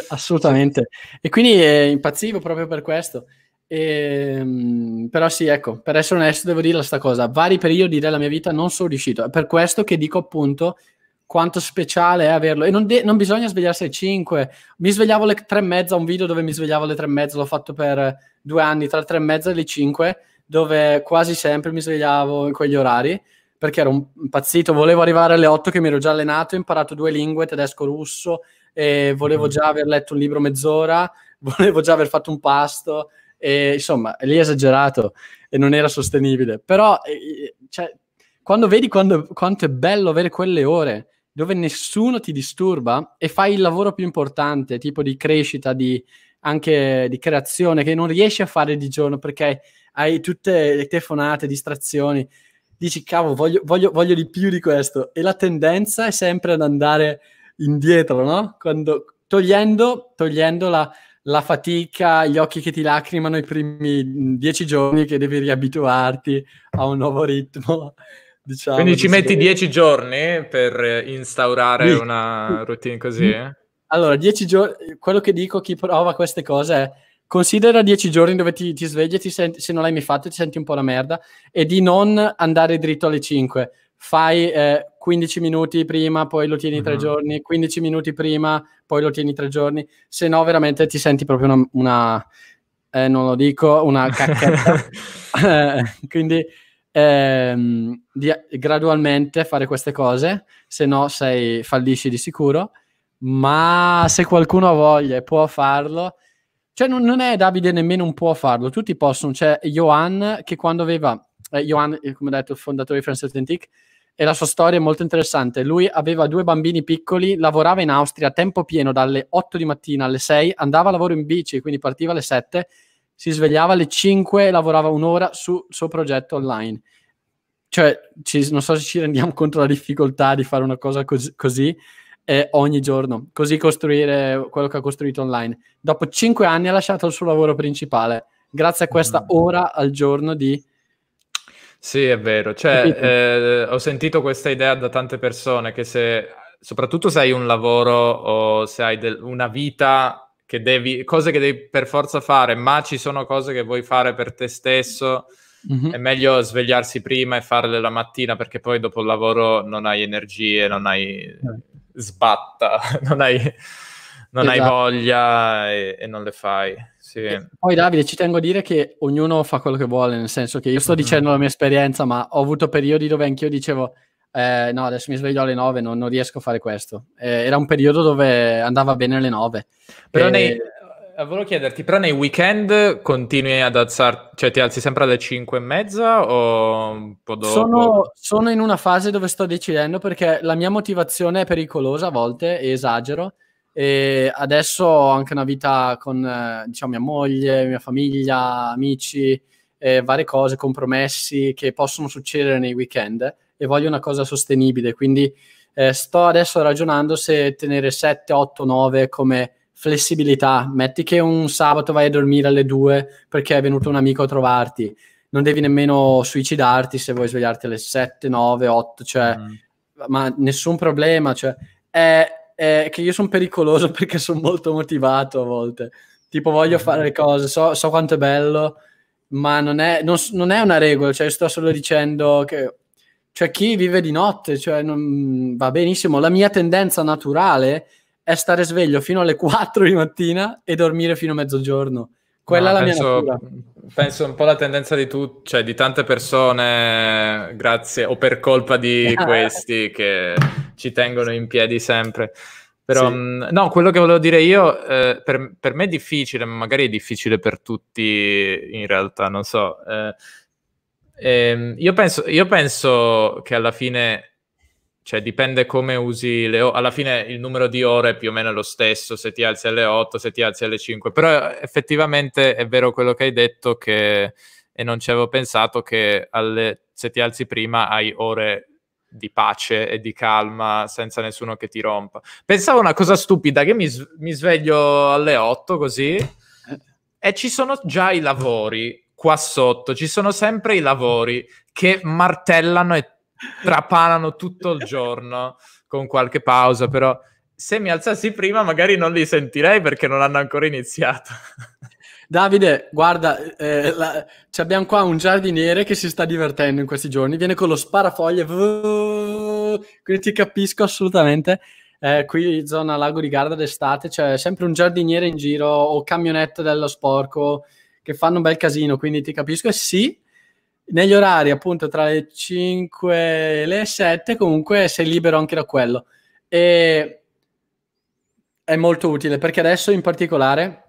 [SPEAKER 1] Assolutamente. E quindi eh, impazzivo proprio per questo. E, ehm, però sì, ecco, per essere onesto devo dire questa cosa, vari periodi della mia vita non sono riuscito, è per questo che dico appunto quanto speciale è averlo e non, de- non bisogna svegliarsi alle 5, mi svegliavo alle 3 e mezza, un video dove mi svegliavo alle 3 e mezza, l'ho fatto per due anni, tra le 3 e mezza e le 5, dove quasi sempre mi svegliavo in quegli orari, perché ero impazzito, volevo arrivare alle 8 che mi ero già allenato, ho imparato due lingue, tedesco-russo, e volevo mm-hmm. già aver letto un libro mezz'ora, volevo già aver fatto un pasto, e, insomma, lì è esagerato e non era sostenibile. Però, eh, eh, cioè, quando vedi quando, quanto è bello avere quelle ore dove nessuno ti disturba e fai il lavoro più importante, tipo di crescita, di, anche di creazione, che non riesci a fare di giorno perché hai tutte le telefonate, distrazioni, dici cavolo, voglio, voglio, voglio di più di questo. E la tendenza è sempre ad andare indietro, no? Quando, togliendo, togliendo la, la, fatica, gli occhi che ti lacrimano i primi dieci giorni che devi riabituarti a un nuovo ritmo. Diciamo, Quindi ci metti dieci
[SPEAKER 2] giorni per eh, instaurare sì. una routine così? Eh?
[SPEAKER 1] Allora, dieci giorni, quello che dico a chi prova queste cose è considera dieci giorni dove ti, ti svegli e ti senti, se non l'hai mai fatto ti senti un po' la merda e di non andare dritto alle cinque fai eh, 15 minuti prima, poi lo tieni tre uh-huh. giorni, 15 minuti prima, poi lo tieni tre giorni, se no veramente ti senti proprio una, una eh, non lo dico, una cacchetta. Quindi ehm, di, gradualmente fare queste cose, se no sei, fallisci di sicuro, ma se qualcuno ha voglia e può farlo, cioè non, non, è Davide nemmeno un può farlo, tutti possono, c'è Johan che quando aveva, eh, Johan eh, come detto il fondatore di France Authentic, e la sua storia è molto interessante. Lui aveva due bambini piccoli, lavorava in Austria a tempo pieno dalle 8 di mattina alle 6, andava a lavoro in bici, quindi partiva alle 7, si svegliava alle 5 e lavorava un'ora sul suo progetto online. Cioè, ci, non so se ci rendiamo conto della difficoltà di fare una cosa cos- così eh, ogni giorno, così costruire quello che ha costruito online. Dopo 5 anni ha lasciato il suo lavoro principale, grazie a questa mm-hmm. ora al giorno di
[SPEAKER 2] sì, è vero. Cioè, eh, ho sentito questa idea da tante persone che se, soprattutto se hai un lavoro o se hai del, una vita che devi, cose che devi per forza fare, ma ci sono cose che vuoi fare per te stesso, mm-hmm. è meglio svegliarsi prima e farle la mattina perché poi dopo il lavoro non hai energie, non hai certo. sbatta, non hai, non esatto. hai voglia e, e non le fai. Sì.
[SPEAKER 1] Poi Davide, ci tengo a dire che ognuno fa quello che vuole, nel senso che io sto dicendo la mia esperienza, ma ho avuto periodi dove anch'io dicevo eh, no, adesso mi sveglio alle 9, non, non riesco a fare questo. Eh, era un periodo dove andava bene alle 9. Però e... nei,
[SPEAKER 2] eh, volevo chiederti, però nei weekend continui ad alzarti, cioè ti alzi sempre alle 5 e mezza o un po' dopo? Sono,
[SPEAKER 1] sono, in una fase dove sto decidendo perché la mia motivazione è pericolosa a volte e esagero, e adesso ho anche una vita con eh, diciamo, mia moglie, mia famiglia, amici, eh, varie cose, compromessi che possono succedere nei weekend e voglio una cosa sostenibile. Quindi eh, sto adesso ragionando se tenere 7, 8, 9 come flessibilità. Metti che un sabato vai a dormire alle 2 perché è venuto un amico a trovarti. Non devi nemmeno suicidarti se vuoi svegliarti alle 7, 9, 8, cioè, mm. ma nessun problema. Cioè, è, è eh, che io sono pericoloso perché sono molto motivato a volte. Tipo, voglio ah, fare le cose, so, so quanto è bello, ma non è, non, non è, una regola. Cioè, sto solo dicendo che cioè, chi vive di notte cioè, non, va benissimo. La mia tendenza naturale è stare sveglio fino alle 4 di mattina e dormire fino a mezzogiorno. Quella no, è la penso, mia natura.
[SPEAKER 2] Penso un po' la tendenza di tu, cioè di tante persone, grazie o per colpa di questi che ci tengono in piedi sempre. Però, sì. Mm, no, quello che volevo dire io, eh, per, per, me è difficile, magari è difficile per tutti in realtà, non so. Eh, ehm, io, penso, io penso che alla fine cioè, dipende come usi le ore. Alla fine il numero di ore è più o meno lo stesso, se ti alzi alle 8, se ti alzi alle 5. Però effettivamente è vero quello che hai detto che... e non ci avevo pensato che alle... se ti alzi prima hai ore di pace e di calma senza nessuno che ti rompa. Pensavo una cosa stupida che mi, s- mi sveglio alle 8 così e ci sono già i lavori qua sotto, ci sono sempre i lavori che martellano e trapanano tutto il giorno con qualche pausa, però se mi alzassi
[SPEAKER 1] prima magari non li sentirei perché non hanno ancora iniziato. Davide, guarda, eh, la, abbiamo qua un giardiniere che si sta divertendo in questi giorni, viene con lo sparafoglie, quindi ti capisco assolutamente. Eh, qui zona Lago di Garda d'estate c'è sempre un giardiniere in giro o camionette dello sporco che fanno un bel casino, quindi ti capisco. E sì, negli orari appunto tra le 5 e le 7 comunque sei libero anche da quello e è molto utile perché adesso in particolare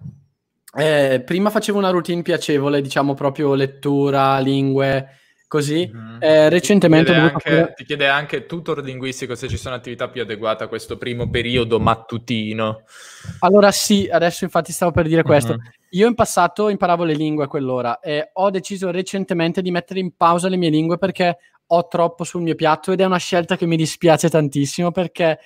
[SPEAKER 1] eh, prima facevo una routine piacevole diciamo proprio lettura, lingue così mm-hmm. eh, recentemente ti chiede, anche, fare...
[SPEAKER 2] ti chiede anche tutor linguistico se ci sono attività più adeguate a questo primo periodo mattutino
[SPEAKER 1] allora sì, adesso infatti stavo per dire questo mm-hmm. Io in passato imparavo le lingue a quell'ora e ho deciso recentemente di mettere in pausa le mie lingue perché ho troppo sul mio piatto ed è una scelta che mi dispiace tantissimo perché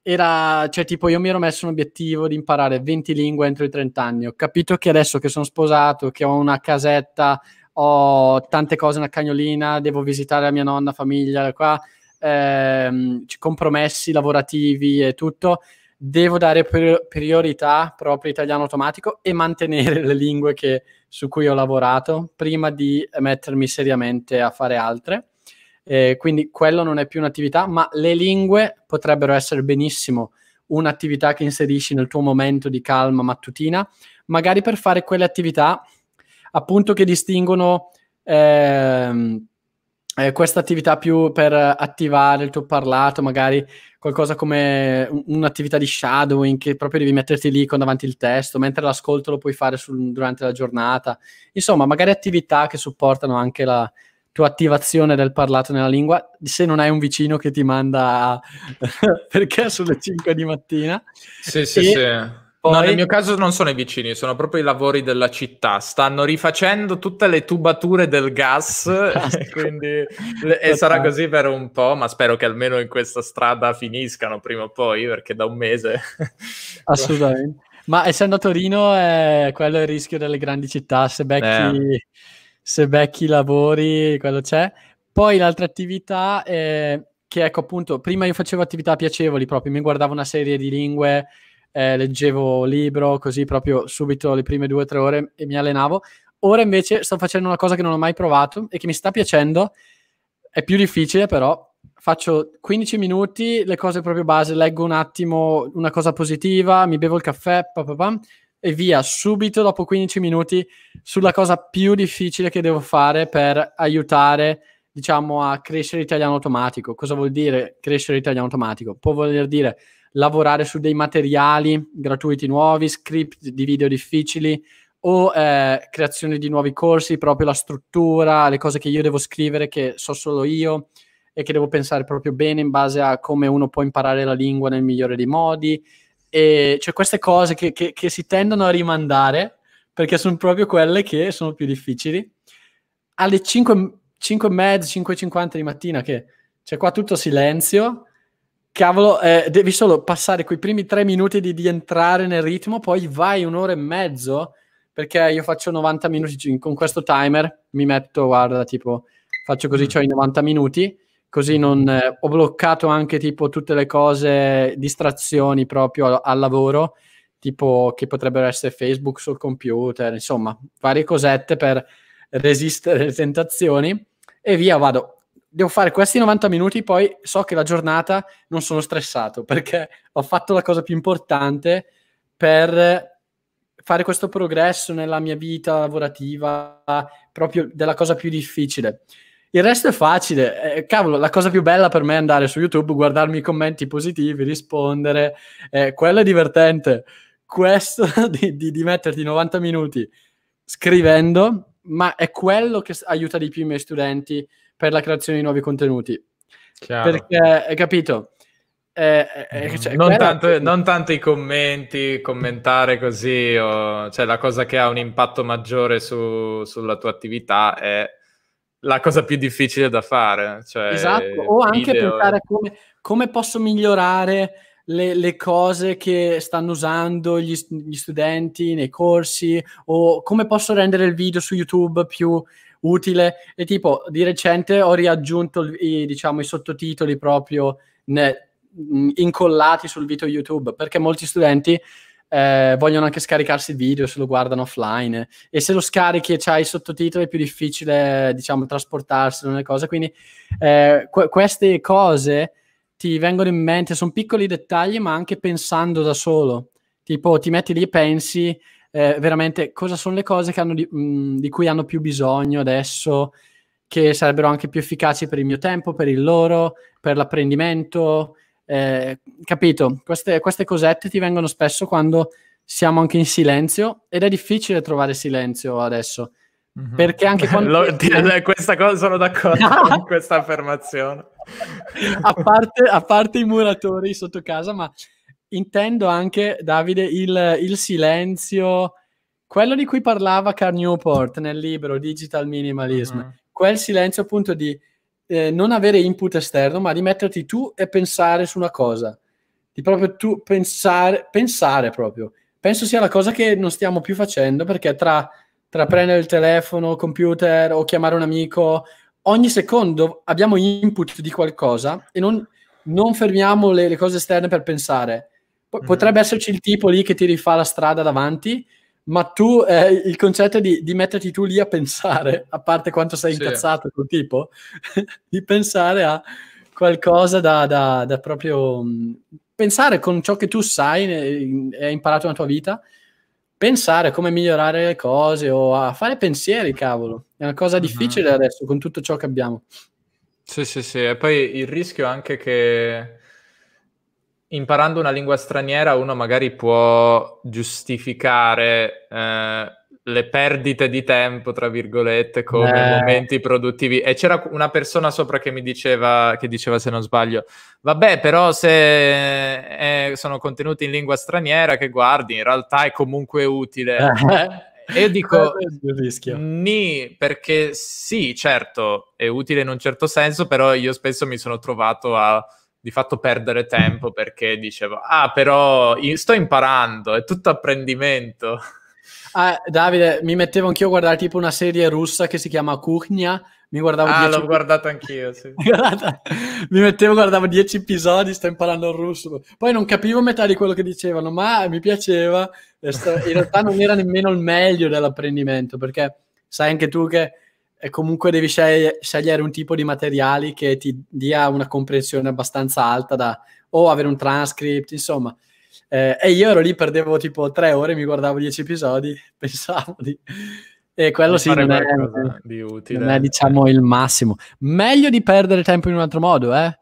[SPEAKER 1] era, cioè tipo io mi ero messo un obiettivo di imparare 20 lingue entro i 30 anni, ho capito che adesso che sono sposato, che ho una casetta, ho tante cose, una cagnolina, devo visitare la mia nonna, famiglia, qua, ehm, compromessi lavorativi e tutto, devo dare priorità proprio all'italiano automatico e mantenere le lingue che, su cui ho lavorato prima di mettermi seriamente a fare altre. Eh, quindi quello non è più un'attività, ma le lingue potrebbero essere benissimo un'attività che inserisci nel tuo momento di calma mattutina, magari per fare quelle attività appunto che distinguono ehm, eh, questa attività più per attivare il tuo parlato, magari qualcosa come un'attività di shadowing che proprio devi metterti lì con davanti il testo, mentre l'ascolto lo puoi fare sul, durante la giornata. Insomma, magari attività che supportano anche la tua attivazione del parlato nella lingua, se non hai un vicino che ti manda perché sono le 5 di mattina.
[SPEAKER 2] Sì, sì, e... sì
[SPEAKER 1] poi... No, nel mio caso
[SPEAKER 2] non sono i vicini, sono proprio i lavori della città. Stanno rifacendo tutte le tubature del gas, quindi e sarà così per un po', ma spero che almeno in questa strada finiscano prima o poi, perché da un mese...
[SPEAKER 1] Assolutamente. Ma essendo a Torino, eh, quello è il rischio delle grandi città, se becchi, eh. se becchi lavori, quello c'è. Poi l'altra attività, eh, che ecco appunto, prima io facevo attività piacevoli proprio, mi guardavo una serie di lingue eh, leggevo libro, così proprio subito le prime due o tre ore e mi allenavo. Ora invece sto facendo una cosa che non ho mai provato e che mi sta piacendo, è più difficile però, faccio 15 minuti, le cose proprio base, leggo un attimo una cosa positiva, mi bevo il caffè, pa, pa, pa, e via, subito dopo 15 minuti sulla cosa più difficile che devo fare per aiutare, diciamo, a crescere italiano automatico. Cosa vuol dire crescere italiano automatico? Può voler dire lavorare su dei materiali gratuiti nuovi, script di video difficili o eh, creazione di nuovi corsi, proprio la struttura, le cose che io devo scrivere che so solo io e che devo pensare proprio bene in base a come uno può imparare la lingua nel migliore dei modi. E cioè queste cose che, che, che si tendono a rimandare perché sono proprio quelle che sono più difficili. Alle 5, 5 e mezza, 5.50 di mattina che c'è qua tutto silenzio, Cavolo, eh, devi solo passare quei primi tre minuti di, di, entrare nel ritmo, poi vai un'ora e mezzo, perché io faccio 90 minuti con questo timer, mi metto, guarda, tipo, faccio così, mm. ho cioè i 90 minuti, così mm. non, eh, ho bloccato anche tipo tutte le cose, distrazioni proprio al, al lavoro, tipo che potrebbero essere Facebook sul computer, insomma, varie cosette per resistere alle tentazioni e via, vado devo fare questi 90 minuti, poi so che la giornata non sono stressato perché ho fatto la cosa più importante per fare questo progresso nella mia vita lavorativa, proprio della cosa più difficile. Il resto è facile, eh, cavolo, la cosa più bella per me è andare su YouTube, guardarmi i commenti positivi, rispondere, eh, quello è divertente. Questo di, di, di metterti 90 minuti scrivendo, ma è quello che aiuta di più i miei studenti per la creazione di nuovi contenuti. Chiaro. Perché, hai capito? Eh, eh, eh cioè, non, tanto, che... non, tanto, i
[SPEAKER 2] commenti, commentare così, o, cioè la cosa che ha un impatto maggiore su, sulla tua attività è la cosa più difficile da fare. Cioè, esatto, o anche video... pensare
[SPEAKER 1] come, come, posso migliorare le, le, cose che stanno usando gli, gli, studenti nei corsi, o come posso rendere il video su YouTube più utile. E tipo, di recente ho riaggiunto i, diciamo, i sottotitoli proprio ne, incollati sul video YouTube, perché molti studenti eh, vogliono anche scaricarsi il video se lo guardano offline e se lo scarichi e c'hai i sottotitoli è più difficile diciamo trasportarselo nelle cose quindi eh, que- queste cose ti vengono in mente sono piccoli dettagli ma anche pensando da solo tipo ti metti lì e pensi eh, veramente cosa sono le cose di, mh, mm, di, cui hanno più bisogno adesso, che sarebbero anche più efficaci per il mio tempo, per il loro, per l'apprendimento. Eh, capito? Queste, queste cosette ti vengono spesso quando siamo anche in silenzio ed è difficile trovare silenzio adesso. Mhm. Perché anche quando... Lo, ti, eh,
[SPEAKER 2] questa cosa sono d'accordo con questa affermazione.
[SPEAKER 1] a, parte, a parte i muratori sotto casa, ma intendo anche, Davide, il, il silenzio, quello di cui parlava Carl Newport nel libro Digital Minimalism, mm-hmm. quel silenzio appunto di eh, non avere input esterno, ma di metterti tu e pensare su una cosa, di proprio tu pensare, pensare proprio. Penso sia la cosa che non stiamo più facendo perché tra, tra prendere il telefono, computer o chiamare un amico, ogni secondo abbiamo input di qualcosa e non, non fermiamo le, le cose esterne per pensare P- mm-hmm. potrebbe esserci il tipo lì che ti rifà la strada davanti, ma tu eh, il concetto è di, di, metterti tu lì a pensare, a parte quanto sei sì. incazzato col tipo, di pensare a qualcosa da, da, da proprio mm, pensare con ciò che tu sai e hai imparato nella tua vita, pensare a come migliorare le cose o a fare pensieri, cavolo. È una cosa mm-hmm. difficile uh-huh. adesso con tutto ciò che abbiamo.
[SPEAKER 2] Sì, sì, sì. E poi il rischio anche che imparando una lingua straniera uno magari può giustificare eh, le perdite di tempo, tra virgolette, come eh. momenti produttivi. E c'era una persona sopra che mi diceva, che diceva se non sbaglio, vabbè, però se eh, sono contenuti in lingua straniera che guardi, in realtà è comunque utile.
[SPEAKER 1] E io dico
[SPEAKER 2] ni, perché sì, certo, è utile in un certo senso, però io spesso mi sono trovato a di fatto perdere tempo perché dicevo, ah però sto imparando, è tutto apprendimento.
[SPEAKER 1] Ah, Davide, mi mettevo anch'io a guardare tipo una serie russa che si chiama Kuchnia. Mi guardavo ah, 10... l'ho guardato
[SPEAKER 2] anch'io, sì.
[SPEAKER 1] mi mettevo, guardavo 10 episodi, sto imparando il russo. Poi non capivo metà di quello che dicevano, ma mi piaceva. In realtà non era nemmeno il meglio dell'apprendimento, perché sai anche tu che e comunque devi sceg- scegliere un tipo di materiali che ti dia una comprensione abbastanza alta da o avere un transcript, insomma. Eh, e io ero lì, perdevo tipo tre ore, mi guardavo dieci episodi, pensavo di... E quello di sì non è, di utile. non è, diciamo, il massimo. Meglio di perdere tempo in un altro modo, eh?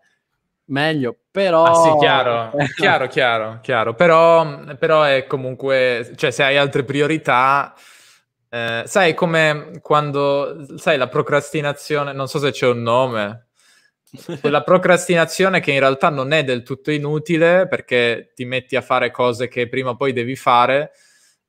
[SPEAKER 1] meglio, però... Ah sì, chiaro, chiaro,
[SPEAKER 2] chiaro, chiaro. Però, però è comunque... Cioè, se hai altre priorità eh, sai come quando, sai, la procrastinazione, non so se c'è un nome, quella procrastinazione che in realtà non è del tutto inutile perché ti metti a fare cose che prima o poi devi fare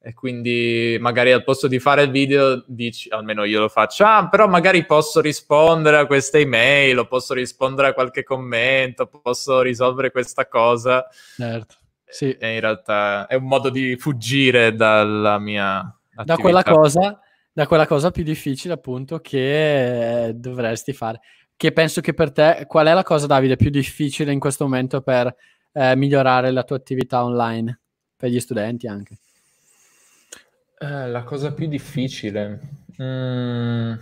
[SPEAKER 2] e quindi magari al posto di fare il video dici, almeno io lo faccio, ah, però magari posso rispondere a queste email, o posso rispondere a qualche commento, posso risolvere questa cosa. Certo. Sì. E in realtà è un modo di fuggire dalla mia da quella cosa
[SPEAKER 1] da quella cosa più difficile appunto che eh, dovresti fare che penso che per te qual è la cosa Davide più difficile in questo momento per eh, migliorare la tua attività online per gli studenti anche eh, la cosa più difficile
[SPEAKER 2] mm.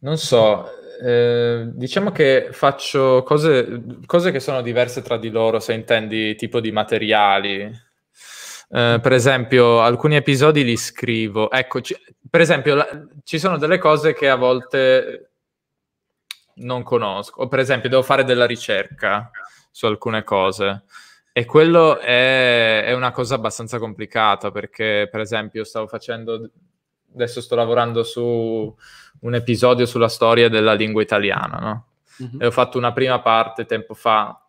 [SPEAKER 2] non so eh, diciamo che faccio cose, cose che sono diverse tra di loro se intendi tipo di materiali eh, per esempio, alcuni episodi li scrivo. Ecco, ci, per esempio, la, ci sono delle cose che a volte non conosco. O per esempio, devo fare della ricerca su alcune cose. E quello è, è una cosa abbastanza complicata perché, per esempio, stavo facendo. Adesso sto lavorando su un episodio sulla storia della lingua italiana, no? Mm-hmm. E ho fatto una prima parte tempo fa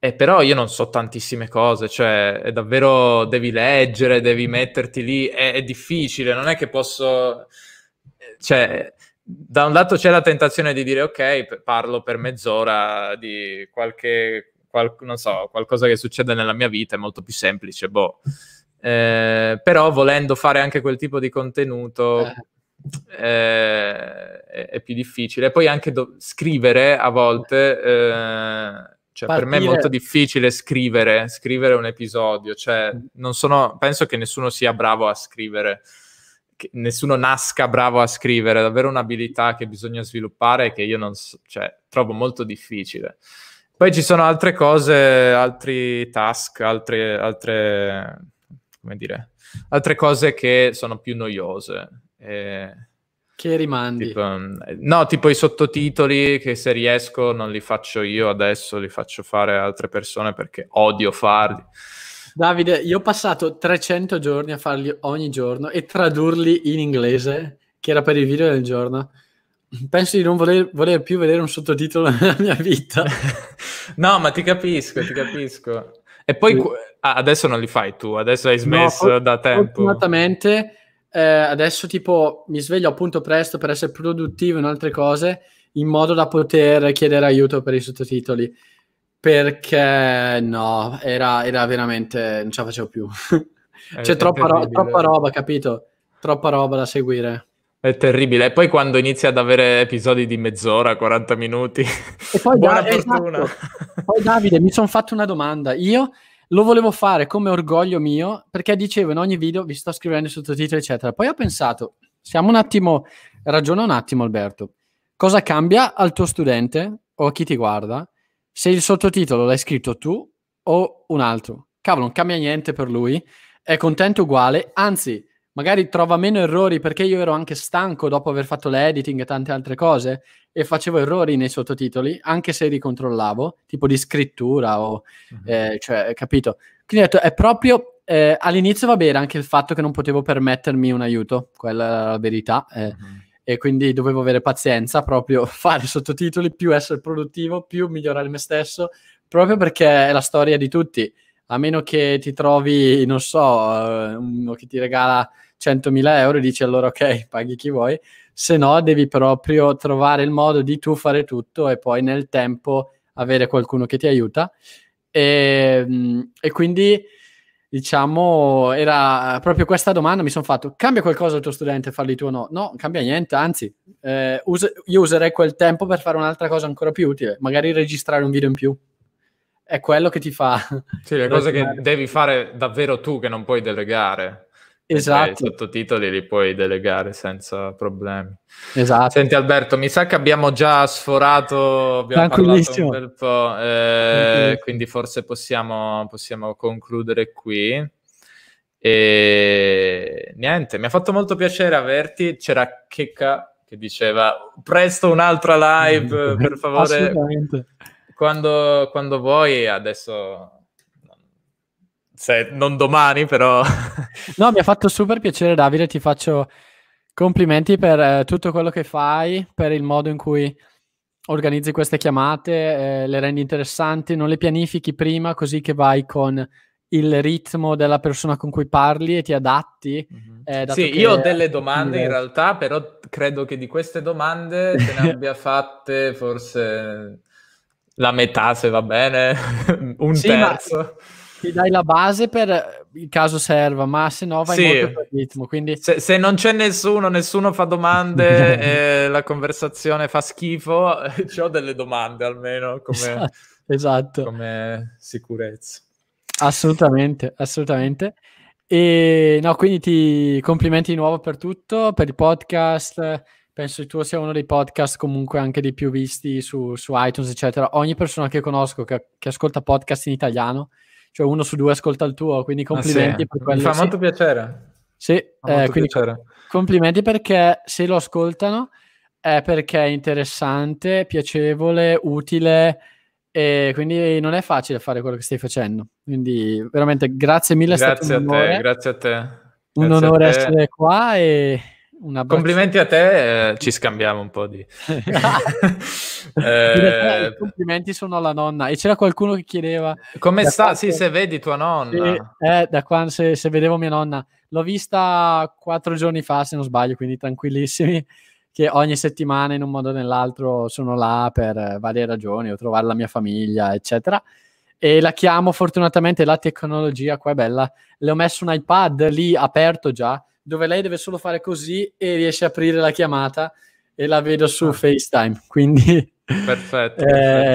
[SPEAKER 2] eh, però io non so tantissime cose, cioè davvero devi leggere, devi metterti lì, è, è, difficile, non è che posso... Eh, cioè, da un lato c'è la tentazione di dire ok, parlo per mezz'ora di qualche, qual, non so, qualcosa che succede nella mia vita, è molto più semplice, boh. Eh, però volendo fare anche quel tipo di contenuto... Eh. eh è, è, più difficile. Poi anche do- scrivere a volte eh, cioè, Partire... per me è molto difficile scrivere, scrivere un episodio. Cioè, mm. sono, penso che nessuno sia bravo a scrivere, che nessuno nasca bravo a scrivere. È davvero un'abilità che bisogna sviluppare e che io non so, cioè, trovo molto difficile. Poi ci sono altre cose, altri task, altre, altre, dire, altre cose che sono più noiose. Eh, che rimandi? Tipo, mm, no, tipo i sottotitoli che se riesco non li faccio io adesso, li faccio fare a altre persone perché odio farli.
[SPEAKER 1] Davide, io ho passato 300 giorni a farli ogni giorno e tradurli in inglese, che era per il video del giorno. Penso di non voler, voler più vedere un sottotitolo nella mia vita. no, ma ti capisco, ti capisco. E poi sì.
[SPEAKER 2] ah, adesso non li fai tu, adesso hai smesso no, da tempo.
[SPEAKER 1] Fortunatamente eh, adesso tipo mi sveglio appunto presto per essere produttivo in altre cose in modo da poter chiedere aiuto per i sottotitoli perché no era, era veramente non ce la facevo più c'è cioè, troppa, ro- troppa roba capito troppa roba da seguire
[SPEAKER 2] è terribile. E poi quando inizia ad avere episodi di mezz'ora, 40 minuti, e
[SPEAKER 1] poi, Buona da- fortuna. Esatto. poi Davide, mi sono fatto una domanda. Io lo volevo fare come orgoglio mio perché dicevo in ogni video vi sto scrivendo i sottotitoli, eccetera. Poi ho pensato, siamo un attimo, ragiona un attimo Alberto, cosa cambia al tuo studente o a chi ti guarda se il sottotitolo l'hai scritto tu o un altro? Cavolo, non cambia niente per lui, è contento uguale, anzi magari trova meno errori perché io ero anche stanco dopo aver fatto l'editing e tante altre cose e facevo errori nei sottotitoli, anche se ricontrollavo, tipo di scrittura o... Mm-hmm. Eh, cioè, capito? Quindi ho detto, è proprio... Eh, all'inizio va bene anche il fatto che non potevo permettermi un aiuto, quella era la verità. Eh. Mm-hmm e quindi dovevo avere pazienza, proprio fare sottotitoli, più essere produttivo, più migliorare me stesso, proprio perché è la storia di tutti. A meno che ti trovi, non so, eh, uno che ti regala 100.000 euro e dici allora ok, paghi chi vuoi, se no devi proprio trovare il modo di tu fare tutto e poi nel tempo avere qualcuno che ti aiuta. E, ehm, e quindi diciamo era proprio questa domanda mi sono fatto cambia qualcosa il tuo studente farli tu o no no cambia niente anzi eh, us- io userei quel tempo per fare un'altra cosa ancora più utile magari registrare un video in più è quello che ti fa. Sì, le cose che
[SPEAKER 2] devi fare davvero tu, che non puoi delegare.
[SPEAKER 1] Esatto. I
[SPEAKER 2] sottotitoli li puoi delegare senza problemi. Esatto. Senti Alberto, mi sa che abbiamo già sforato, abbiamo parlato un bel po', eh, quindi forse possiamo, possiamo concludere qui. E niente, mi ha fatto molto piacere averti. C'era Checca che diceva presto un'altra live, per favore. Quando, quando vuoi, adesso se non domani, però.
[SPEAKER 1] no, mi ha fatto super piacere, Davide. Ti faccio complimenti per eh, tutto quello che fai, per il modo in cui organizzi queste chiamate, eh, le rendi interessanti, non le pianifichi prima, così che vai con il ritmo della persona con cui parli e ti adatti. Mm-hmm. Eh, sì, che... io ho delle domande in
[SPEAKER 2] realtà, però credo che di queste domande te ne abbia fatte forse la metà, se va bene, un sì, terzo.
[SPEAKER 1] Ma ti dai la base per eh, il caso serva, ma se no vai sì. molto per ritmo. Quindi...
[SPEAKER 2] Se, se, non c'è nessuno, nessuno fa domande, e la conversazione fa schifo, ho delle domande almeno come, esatto,
[SPEAKER 1] esatto, come
[SPEAKER 2] sicurezza.
[SPEAKER 1] Assolutamente, assolutamente. E no, quindi ti complimenti di nuovo per tutto, per il podcast. Penso che tu sia uno dei podcast comunque anche dei più visti su, su iTunes, eccetera. Ogni persona che conosco che, che ascolta podcast in italiano cioè uno su due ascolta il tuo, quindi complimenti ah, sì. per quello. Mi fa sì. molto piacere. Sì, eh, quindi piacere. complimenti perché se lo ascoltano è perché è interessante, piacevole, utile e quindi non è facile fare quello che stai facendo. Quindi veramente grazie mille, grazie a te, grazie a te. Grazie un onore te. essere qua e
[SPEAKER 2] Complimenti a te, eh, ci scambiamo un po' di... eh,
[SPEAKER 1] complimenti sono alla nonna e c'era qualcuno che chiedeva... Come sta? Quando... Sì, se vedi tua nonna. Se, eh, da quando se, se, vedevo mia nonna. L'ho vista quattro giorni fa, se non sbaglio, quindi tranquillissimi, che ogni settimana in un modo o nell'altro sono là per eh, varie ragioni, o trovare la mia famiglia, eccetera. E la chiamo, fortunatamente la tecnologia qua è bella, le ho messo un iPad lì aperto già dove lei deve solo fare così e riesce a aprire la chiamata e la vedo su ah. FaceTime, quindi perfetto, è,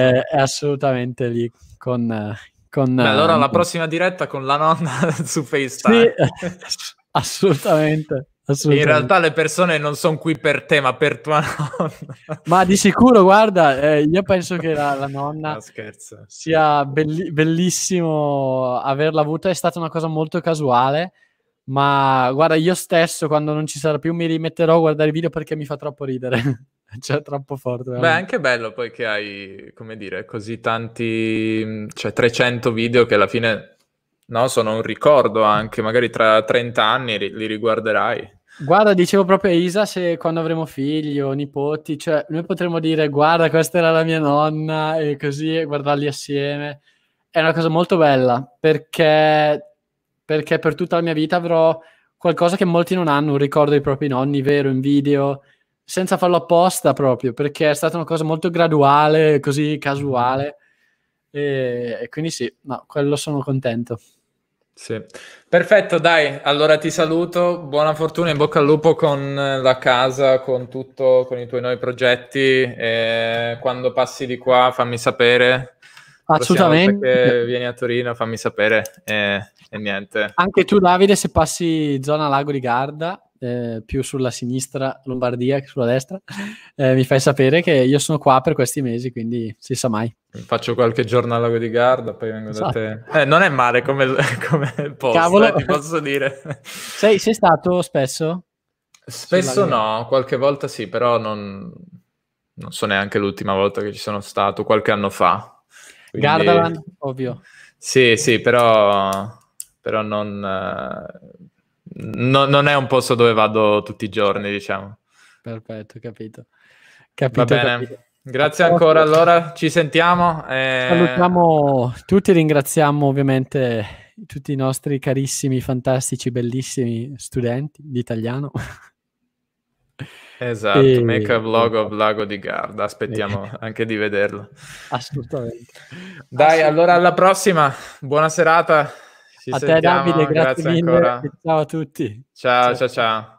[SPEAKER 1] eh, perfetto. è assolutamente lì con, con, Beh, allora eh, la prossima diretta
[SPEAKER 2] con la nonna su FaceTime.
[SPEAKER 1] Sì, assolutamente, assolutamente. In realtà
[SPEAKER 2] le persone non sono qui per te, ma per tua nonna.
[SPEAKER 1] Ma di sicuro, guarda, eh, io penso che la, la nonna no, sia belli- bellissimo averla avuta, è stata una cosa molto casuale ma guarda, io stesso quando non ci sarà più mi rimetterò a guardare i video perché mi fa troppo ridere. cioè, troppo forte. Veramente. Beh, è
[SPEAKER 2] anche bello poi che hai, come dire, così tanti, cioè 300 video che alla fine, no, sono un ricordo anche, magari tra 30 anni li, li riguarderai.
[SPEAKER 1] Guarda, dicevo proprio a Isa se quando avremo figli o nipoti, cioè noi potremmo dire guarda questa era la mia nonna e così guardarli assieme. È una cosa molto bella perché perché per tutta la mia vita avrò qualcosa che molti non hanno, un ricordo dei propri nonni, vero, in video, senza farlo apposta proprio, perché è stata una cosa molto graduale, così casuale. E, e quindi sì, no, quello sono contento. Sì. Perfetto, dai, allora ti saluto, buona fortuna, in bocca al lupo
[SPEAKER 2] con la casa, con tutto, con i tuoi nuovi progetti. E quando passi di qua fammi sapere,
[SPEAKER 1] assolutamente che
[SPEAKER 2] vieni a Torino fammi sapere e,
[SPEAKER 1] eh, e, niente anche tu Davide se passi zona Lago di Garda eh, più sulla sinistra Lombardia che sulla destra eh, mi fai sapere che io sono qua per questi mesi quindi si sa mai
[SPEAKER 2] faccio qualche giorno a Lago di Garda poi vengo esatto. da te eh, non è male come, come posto Cavolo. Eh, ti posso dire
[SPEAKER 1] sei, sei stato spesso? spesso
[SPEAKER 2] no qualche volta sì però non, non so neanche l'ultima volta che ci sono stato qualche anno fa quindi... Gardaland, ovvio. Sì, sì, però, però non, eh, no, non, è un posto dove vado tutti i giorni, diciamo.
[SPEAKER 1] Perfetto, capito. capito Va bene. Capito. Grazie ancora, allora
[SPEAKER 2] ci sentiamo. E...
[SPEAKER 1] Salutiamo tutti, ringraziamo ovviamente tutti i nostri carissimi, fantastici, bellissimi studenti di italiano.
[SPEAKER 2] Esatto, e... make a vlog of Lago di Garda, aspettiamo anche di vederlo. Assolutamente. Dai, Assolutamente. allora alla prossima, buona serata. Ci a sentiamo. te Davide, grazie, grazie mille, ciao a tutti. ciao, ciao. ciao. ciao.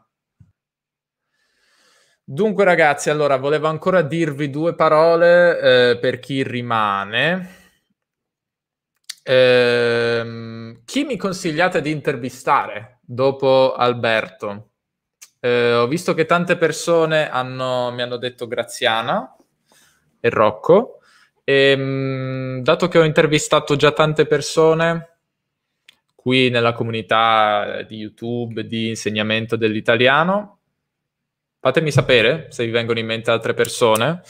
[SPEAKER 2] Dunque ragazzi, allora volevo ancora dirvi due parole eh, per chi rimane. Eh, chi mi consigliate di intervistare dopo Alberto? Eh, ho visto che tante persone hanno, mi hanno detto Graziana e Rocco. E, ehm, mh, dato che ho intervistato già tante persone qui nella comunità eh, di YouTube di insegnamento dell'italiano, fatemi sapere se vi vengono in mente altre persone.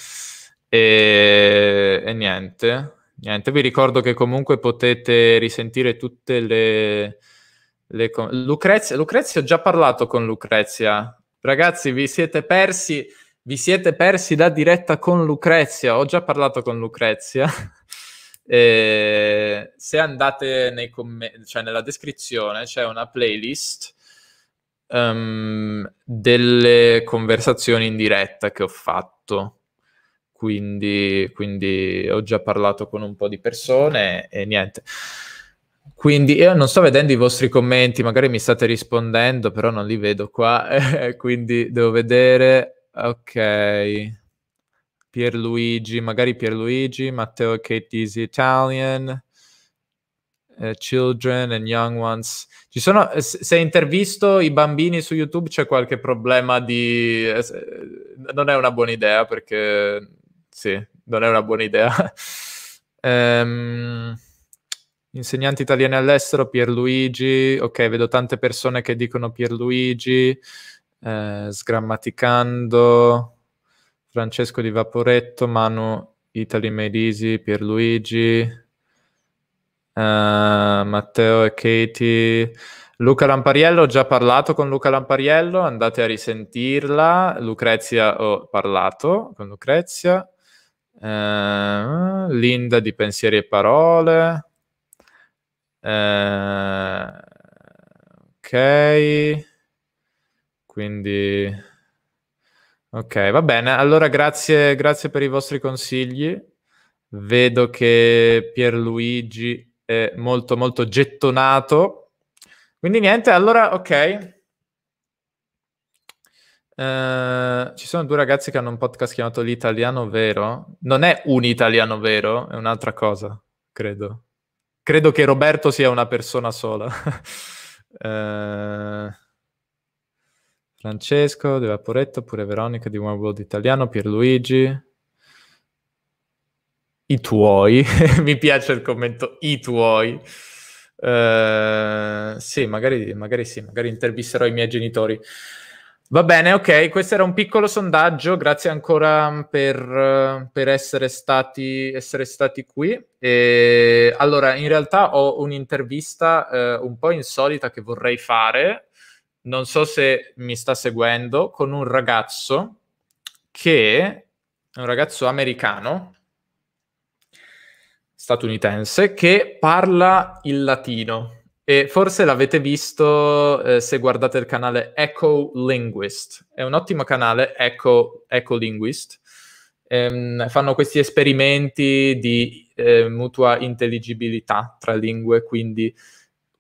[SPEAKER 2] E, e niente, niente, vi ricordo che comunque potete risentire tutte le le con- Lucrezia, Lucrezia, ho già parlato con Lucrezia. Ragazzi, vi siete persi, vi siete persi la diretta con Lucrezia. Ho già parlato con Lucrezia. e, se andate comm- cioè nella descrizione c'è una playlist um, delle conversazioni in diretta che ho fatto. Quindi, quindi ho già parlato con un po' di persone e niente. Quindi io non sto vedendo i vostri commenti, magari mi state rispondendo, però non li vedo qua, quindi devo vedere. Ok. Pierluigi, magari Pierluigi, Matteo Kate Easy Italian. Uh, children and young ones. Ci sono, eh, se intervisto i bambini su YouTube c'è qualche problema di... Eh, non è una buona idea perché... Sì, non è una buona idea. um, insegnanti italiani all'estero, Pierluigi, ok, vedo tante persone che dicono Pierluigi, eh, sgrammaticando, Francesco di Vaporetto, Manu Italy Made Easy, Pierluigi, eh, Matteo e Katie. Luca Lampariello, ho già parlato con Luca Lampariello, andate a risentirla. Lucrezia, ho parlato con Lucrezia. Eh, Linda di Pensieri e Parole. Eh, ok, quindi... Ok, va bene. Allora grazie, grazie per i vostri consigli. Vedo che Pierluigi è molto molto gettonato. Quindi niente, allora ok. Uh, ci sono due ragazzi che hanno un podcast chiamato L'italiano vero. Non è un italiano vero, è un'altra cosa, credo. Credo che Roberto sia una persona sola. eh... Francesco, De Vaporetto, pure Veronica di One World Italiano, Pierluigi. I tuoi, mi piace il commento, i tuoi. Eh... sì, magari, magari sì, magari intervisterò i miei genitori. Va bene, ok, questo era un piccolo sondaggio, grazie ancora mm, per, eh, per essere, stati, essere, stati, qui. E, allora, in realtà ho un'intervista eh, un po' insolita che vorrei fare, non so se mi sta seguendo, con un ragazzo che è un ragazzo americano, statunitense, che parla il latino e forse l'avete visto eh, se guardate il canale Echo Linguist. È un ottimo canale, Echo, Echo Linguist. Ehm, fanno questi esperimenti di eh, mutua intelligibilità tra lingue, quindi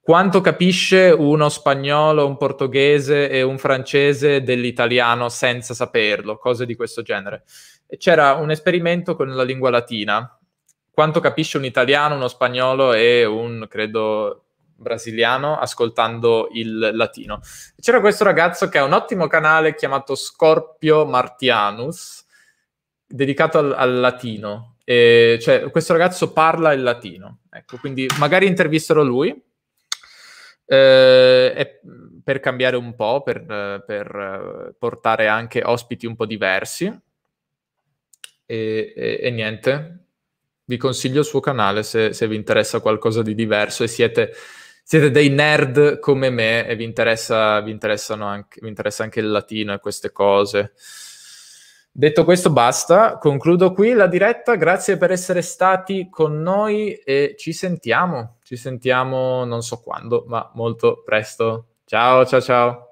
[SPEAKER 2] quanto capisce uno spagnolo, un portoghese e un francese dell'italiano senza saperlo, cose di questo genere. C'era un esperimento con la lingua latina. Quanto capisce un italiano, uno spagnolo e un, credo, brasiliano ascoltando il latino. C'era questo ragazzo che ha un ottimo canale chiamato Scorpio Martianus, dedicato al, al latino. E, cioè, questo ragazzo parla il latino. Ecco, quindi magari intervistano lui. Eh, per cambiare un po', per, per, eh, portare anche ospiti un po' diversi. E, e, e niente, vi consiglio il suo canale se, se vi interessa qualcosa di diverso e siete siete dei nerd come me e vi, interessa, vi, anche, vi interessa anche il latino e queste cose. Detto questo, basta. Concludo qui la diretta. Grazie per essere stati con noi e ci sentiamo. Ci sentiamo non so quando, ma molto presto. Ciao, ciao, ciao.